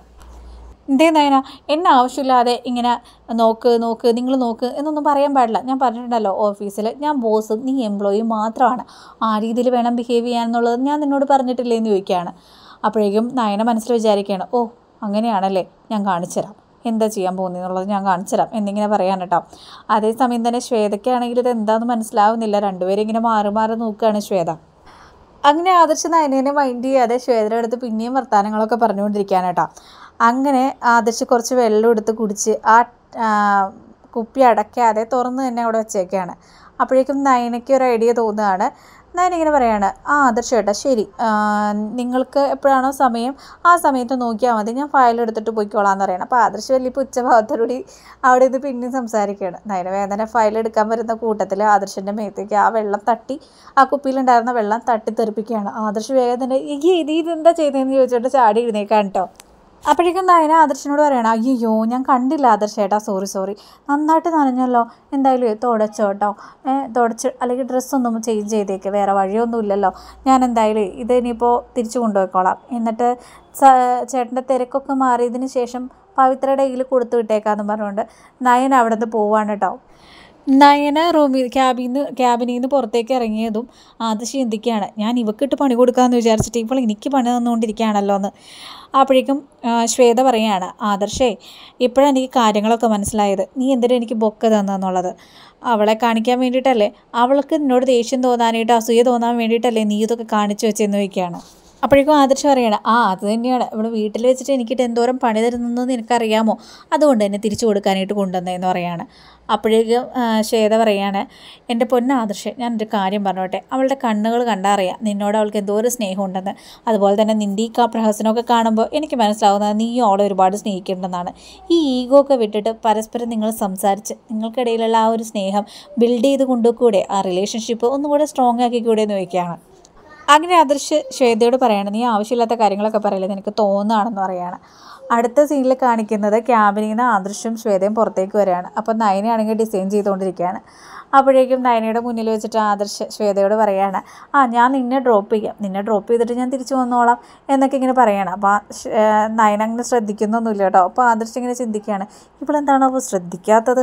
എന്തേ നയന എന്നെ ആവശ്യമില്ലാതെ ഇങ്ങനെ നോക്ക് നോക്ക് നിങ്ങൾ നോക്ക് എന്നൊന്നും പറയാൻ പാടില്ല ഞാൻ പറഞ്ഞിട്ടുണ്ടല്ലോ ഓഫീസിൽ ഞാൻ ബോസും നീ എംപ്ലോയി മാത്രമാണ് ആ രീതിയിൽ വേണം ബിഹേവ് എന്നുള്ളത് ഞാൻ നിന്നോട് പറഞ്ഞിട്ടില്ലേ എന്ന് ചോദിക്കുകയാണ് അപ്പോഴേക്കും നയന മനസ്സിൽ വിചാരിക്കുകയാണ് ഓ അങ്ങനെയാണല്ലേ ഞാൻ കാണിച്ചുതരാം എന്താ ചെയ്യാൻ പോകുന്നതെന്നുള്ളത് ഞാൻ കാണിച്ചു തരാം എന്നിങ്ങനെ പറയാൻ കേട്ടോ അതേസമയം തന്നെ ശ്വേതയ്ക്കാണെങ്കിൽ ഇത് എന്താണെന്ന് മനസ്സിലാവുന്നില്ല രണ്ടുപേരും ഇങ്ങനെ മാറി മാറി നോക്കുകയാണ് ശ്വേത അങ്ങനെ ആദർശ നയനേനെ മൈൻഡ് ചെയ്യാതെ ശ്വേതയുടെ അടുത്ത് പിന്നെയും വർത്തമാനങ്ങളൊക്കെ പറഞ്ഞുകൊണ്ടിരിക്കുകയാണ് അങ്ങനെ ആദർശ് കുറച്ച് വെള്ളം എടുത്ത് കുടിച്ച് ആ കുപ്പി അടയ്ക്കാതെ തുറന്ന് തന്നെ അവിടെ വെച്ചേക്കാണ് അപ്പോഴേക്കും നയനയ്ക്ക് ഒരു ഐഡിയ തോന്നുകയാണ് നയൻ ഇങ്ങനെ പറയാണ് ആ ആദർശ് ചേട്ടാ ശരി നിങ്ങൾക്ക് എപ്പോഴാണോ സമയം ആ സമയത്ത് നോക്കിയാൽ മതി ഞാൻ ഫയൽ എടുത്തിട്ട് പോയിക്കോളാം എന്ന് പറയണം അപ്പോൾ ആദർശ് വലിയ ഉച്ചഭാഗത്തോടുകൂടി അവിടെ ഇത് പിന്നെയും സംസാരിക്കുകയാണ് നയന വേദന ഫയൽ എടുക്കാൻ വരുന്ന കൂട്ടത്തിൽ ആദർശിൻ്റെ മേത്തേക്ക് ആ വെള്ളം തട്ടി ആ കുപ്പിയിലുണ്ടായിരുന്ന വെള്ളം തട്ടി തെറിപ്പിക്കുകയാണ് ആദർശ് വേദന ഈ ഇത് ഇതെന്താ ചെയ്തതെന്ന് ചോദിച്ചിട്ട് ചാടി എഴുന്നേക്കാൻ കേട്ടോ അപ്പോഴേക്കും നയന ആദർശനോട് പറയണം അയ്യോ ഞാൻ കണ്ടില്ല ആദർശേട്ടാ സോറി സോറി നന്നായിട്ട് നനഞ്ഞല്ലോ എന്തായാലും തുടച്ചോ കേട്ടോ തുടച്ച് അല്ലെങ്കിൽ ഡ്രസ്സൊന്നും ചേഞ്ച് ചെയ്തേക്ക് വേറെ വഴിയൊന്നുമില്ലല്ലോ ഞാൻ എന്തായാലും ഇത് ഇനിയിപ്പോൾ തിരിച്ചു കൊണ്ടുപോയിക്കോളാം എന്നിട്ട് ചേട്ടൻ്റെ തിരക്കൊക്കെ മാറിയതിന് ശേഷം പവിത്രയുടെ കയ്യിൽ കൊടുത്തു വിട്ടേക്കാന്ന് പറഞ്ഞുകൊണ്ട് നയൻ അവിടെ നിന്ന് പോവാണ് കേട്ടോ നയന റൂമിൽ ക്യാബിൽ നിന്ന് ക്യാബിനിൽ നിന്ന് പുറത്തേക്ക് ഇറങ്ങിയതും അത് ചിന്തിക്കുകയാണ് ഞാൻ ഇവക്കിട്ട് പണി കൊടുക്കാമെന്ന് വിചാരിച്ചിട്ട് ഇപ്പോൾ എനിക്ക് പണി തന്നുകൊണ്ടിരിക്കുകയാണല്ലോ എന്ന് അപ്പോഴേക്കും ശ്വേത പറയുകയാണ് ആദർശേ ഇപ്പോഴാണ് എനിക്ക് കാര്യങ്ങളൊക്കെ മനസ്സിലായത് നീ എന്തിനാ എനിക്ക് ബൊക്ക തന്നെന്നുള്ളത് അവളെ കാണിക്കാൻ വേണ്ടിയിട്ടല്ലേ അവൾക്ക് എന്നോട് ദേഷ്യം തോന്നാനായിട്ട് അസൂയ തോന്നാൻ വേണ്ടിയിട്ടല്ലേ നീ ഇതൊക്കെ കാണിച്ചു വെച്ചെന്ന് വയ്ക്കുകയാണ് അപ്പോഴേക്കും ആദർശം പറയുകയാണ് ആ അത് തന്നെയാണ് ഇവിടെ വീട്ടിൽ വെച്ചിട്ട് എനിക്കിട്ട് എന്തോരം പണി തരുന്നതെന്ന് നിനക്കറിയാമോ അതുകൊണ്ട് തന്നെ തിരിച്ചു കൊടുക്കാനായിട്ട് കൊണ്ടുവന്നതെന്ന് പറയുകയാണ് അപ്പോഴേക്കും ശ്വേത പറയുകയാണ് എൻ്റെ പൊന്നാദർശ് ഞാനൊരു കാര്യം പറഞ്ഞോട്ടെ അവളുടെ കണ്ണുകൾ കണ്ടറിയാം നിന്നോട് അവൾക്ക് എന്തോ ഒരു സ്നേഹമുണ്ടെന്ന് അതുപോലെ തന്നെ നിൻ്റെ ഈ കാപ്രഹസനമൊക്കെ കാണുമ്പോൾ എനിക്ക് മനസ്സിലാവുന്നത് നീ അവളെ ഒരുപാട് സ്നേഹിക്കുന്നുണ്ടെന്നാണ് ഈ ഈഗോ ഒക്കെ വിട്ടിട്ട് പരസ്പരം നിങ്ങൾ സംസാരിച്ച് നിങ്ങൾക്കിടയിലുള്ള ആ ഒരു സ്നേഹം ബിൽഡ് ചെയ്ത് കൊണ്ടുകൂടെ ആ റിലേഷൻഷിപ്പ് ഒന്നുകൂടെ സ്ട്രോങ് ആക്കിക്കൂടെ എന്ന് ചോദിക്കുകയാണ് അങ്ങനെ ആദർശ് ശ്വേതയോട് പറയുകയാണ് നീ ആവശ്യമില്ലാത്ത കാര്യങ്ങളൊക്കെ പറയില്ല നിനക്ക് തോന്നുകയാണെന്ന് പറയുകയാണ് അടുത്ത സീനിൽ കാണിക്കുന്നത് ക്യാബിനിൽ നിന്ന് ആദൃശ്യം ശ്വേതയും പുറത്തേക്ക് വരികയാണ് അപ്പോൾ നയനയാണെങ്കിൽ ഡിസൈൻ ചെയ്തുകൊണ്ടിരിക്കുകയാണ് അപ്പോഴേക്കും നയനയുടെ മുന്നിൽ വെച്ചിട്ട് ആദർശ് ശ്വേതയോട് പറയുകയാണ് ആ ഞാൻ നിന്നെ ഡ്രോപ്പ് ചെയ്യാം നിന്നെ ഡ്രോപ്പ് ചെയ്തിട്ട് ഞാൻ തിരിച്ചു വന്നോളാം എന്നൊക്കെ ഇങ്ങനെ പറയണം അപ്പോൾ നയന അങ്ങനെ ശ്രദ്ധിക്കുന്നൊന്നുമില്ല കേട്ടോ അപ്പോൾ ആദർശ് ഇങ്ങനെ ചിന്തിക്കുകയാണ് ഇവളെന്താണ് അപ്പോൾ ശ്രദ്ധിക്കാത്തത്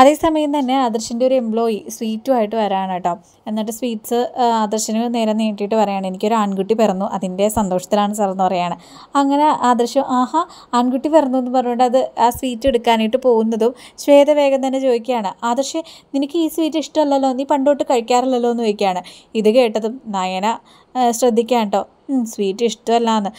അതേസമയം തന്നെ ആദർശിൻ്റെ ഒരു എംപ്ലോയി സ്വീറ്റുമായിട്ട് വരാണ് കേട്ടോ എന്നിട്ട് സ്വീറ്റ്സ് ആദർശിന് നേരെ നീട്ടിയിട്ട് പറയുകയാണ് എനിക്കൊരു ആൺകുട്ടി പിറന്നു അതിൻ്റെ സന്തോഷത്തിലാണ് സാർ എന്ന് പറയുകയാണ് അങ്ങനെ ആദർശം ആഹാ ആൺകുട്ടി പിറന്നു എന്ന് പറഞ്ഞുകൊണ്ട് അത് ആ സ്വീറ്റ് എടുക്കാനായിട്ട് പോകുന്നതും ശ്വേത വേഗം തന്നെ ചോദിക്കുകയാണ് ആദർശ് നിനക്ക് ഈ സ്വീറ്റ് ഇഷ്ടമല്ലല്ലോ നീ പണ്ടോട്ട് കഴിക്കാറില്ലല്ലോ എന്ന് ചോദിക്കുകയാണ് ഇത് കേട്ടതും നയന ശ്രദ്ധിക്കാം കേട്ടോ സ്വീറ്റ് ഇഷ്ടമല്ല എന്ന്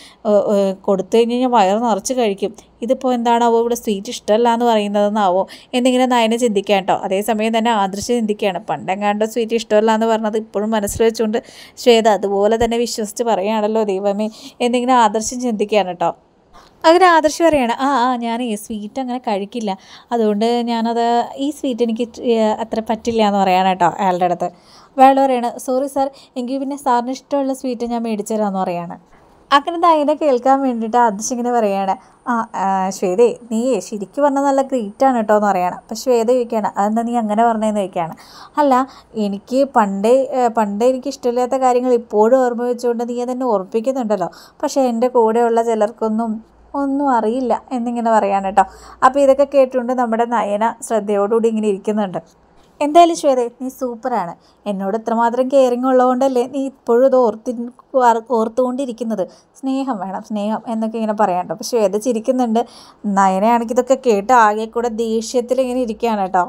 കൊടുത്തു കഴിഞ്ഞ് കഴിഞ്ഞാൽ വയറ് നിറച്ച് കഴിക്കും ഇതിപ്പോൾ എന്താണാവോ ഇവിടെ സ്വീറ്റ് ഇഷ്ടമല്ല എന്ന് പറയുന്നതെന്നാവോ എന്നിങ്ങനെ നയന ചിന്തിക്കാം കേട്ടോ അതേസമയം തന്നെ ആദർശ ചിന്തിക്കുകയാണ് പണ്ടെങ്ങാണ്ടോ സ്വീറ്റ് ഇഷ്ടമല്ല എന്ന് പറഞ്ഞത് ഇപ്പോഴും മനസ്സിൽ വെച്ചുകൊണ്ട് ശ്വേത അതുപോലെ തന്നെ വിശ്വസിച്ച് പറയുകയാണല്ലോ ദൈവമേ എന്നിങ്ങനെ ആദർശം ചിന്തിക്കുകയാണ് കേട്ടോ അങ്ങനെ ആദർശം പറയാണ് ആ ആ ഞാൻ ഈ സ്വീറ്റ് അങ്ങനെ കഴിക്കില്ല അതുകൊണ്ട് ഞാനത് ഈ സ്വീറ്റ് എനിക്ക് അത്ര പറ്റില്ല എന്ന് പറയാനാട്ടോ അയാളുടെ അടുത്ത് വേള പറയാണ് സോറി സാർ എങ്കിൽ പിന്നെ സാറിന് ഇഷ്ടമുള്ള സ്വീറ്റ് ഞാൻ മേടിച്ചു തരാമെന്ന് പറയാണ് അങ്ങനെ അതിനെ കേൾക്കാൻ വേണ്ടിയിട്ട് ആദിശ് ഇങ്ങനെ പറയാണ് ആ ശ്വേതേ നീ ശരിക്കും പറഞ്ഞാൽ നല്ല ഗ്രീറ്റാണ് കേട്ടോ എന്ന് പറയുകയാണ് അപ്പം ശ്വേത ചോദിക്കുകയാണ് അതെന്താ നീ അങ്ങനെ പറഞ്ഞതെന്ന് ചോദിക്കുകയാണ് അല്ല എനിക്ക് പണ്ടേ പണ്ടേ എനിക്ക് ഇഷ്ടമില്ലാത്ത കാര്യങ്ങൾ ഇപ്പോഴും ഓർമ്മ വെച്ചുകൊണ്ട് നീ അതെന്നെ ഓർപ്പിക്കുന്നുണ്ടല്ലോ പക്ഷേ എൻ്റെ കൂടെയുള്ള ചിലർക്കൊന്നും ഒന്നും അറിയില്ല എന്നിങ്ങനെ പറയാണ് കേട്ടോ അപ്പോൾ ഇതൊക്കെ കേട്ടുകൊണ്ട് നമ്മുടെ നയന ശ്രദ്ധയോടുകൂടി ഇങ്ങനെ ഇരിക്കുന്നുണ്ട് എന്തായാലും ശ്വേത നീ സൂപ്പറാണ് എന്നോട് ഇത്രമാത്രം കെയറിങ് ഉള്ളതുകൊണ്ടല്ലേ നീ ഇപ്പോഴും ഇത് ഓർത്തി ഓർത്തുകൊണ്ടിരിക്കുന്നത് സ്നേഹം വേണം സ്നേഹം എന്നൊക്കെ ഇങ്ങനെ പറയാണ്ട് അപ്പോൾ ശ്വേത ചിരിക്കുന്നുണ്ട് നയനയാണെങ്കിൽ ഇതൊക്കെ കേട്ട് ആകെ കൂടെ ദേഷ്യത്തിൽ ഇങ്ങനെ ഇരിക്കുകയാണ് കേട്ടോ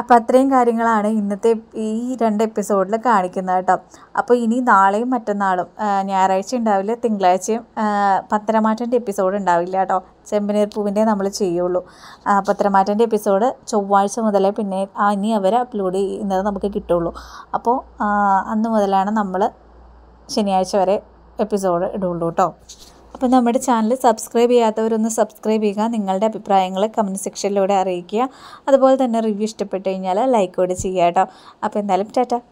അപ്പോൾ അത്രയും കാര്യങ്ങളാണ് ഇന്നത്തെ ഈ രണ്ട് എപ്പിസോഡിൽ കാണിക്കുന്നത് കേട്ടോ അപ്പോൾ ഇനി നാളെയും മറ്റന്നാളും ഞായറാഴ്ച ഉണ്ടാവില്ല തിങ്കളാഴ്ചയും പത്തരമാറ്റൻ്റെ എപ്പിസോഡ് ഉണ്ടാവില്ല കേട്ടോ ചെമ്പനീർ പൂവിൻ്റെ നമ്മൾ ചെയ്യുള്ളൂ പത്തരമാറ്റൻ്റെ എപ്പിസോഡ് ചൊവ്വാഴ്ച മുതലേ പിന്നെ ഇനി അവർ അപ്ലോഡ് ചെയ്യുന്നത് നമുക്ക് കിട്ടുള്ളൂ അപ്പോൾ അന്ന് മുതലാണ് നമ്മൾ ശനിയാഴ്ച വരെ എപ്പിസോഡ് ഇടുള്ളൂ കേട്ടോ അപ്പോൾ നമ്മുടെ ചാനൽ സബ്സ്ക്രൈബ് ചെയ്യാത്തവരൊന്ന് സബ്സ്ക്രൈബ് ചെയ്യുക നിങ്ങളുടെ അഭിപ്രായങ്ങൾ കമൻറ്റ് സെക്ഷനിലൂടെ അറിയിക്കുക അതുപോലെ തന്നെ റിവ്യൂ ഇഷ്ടപ്പെട്ടു കഴിഞ്ഞാൽ ലൈക്ക് കൂടെ ചെയ്യുക കേട്ടോ അപ്പോൾ എന്തായാലും ടാറ്റ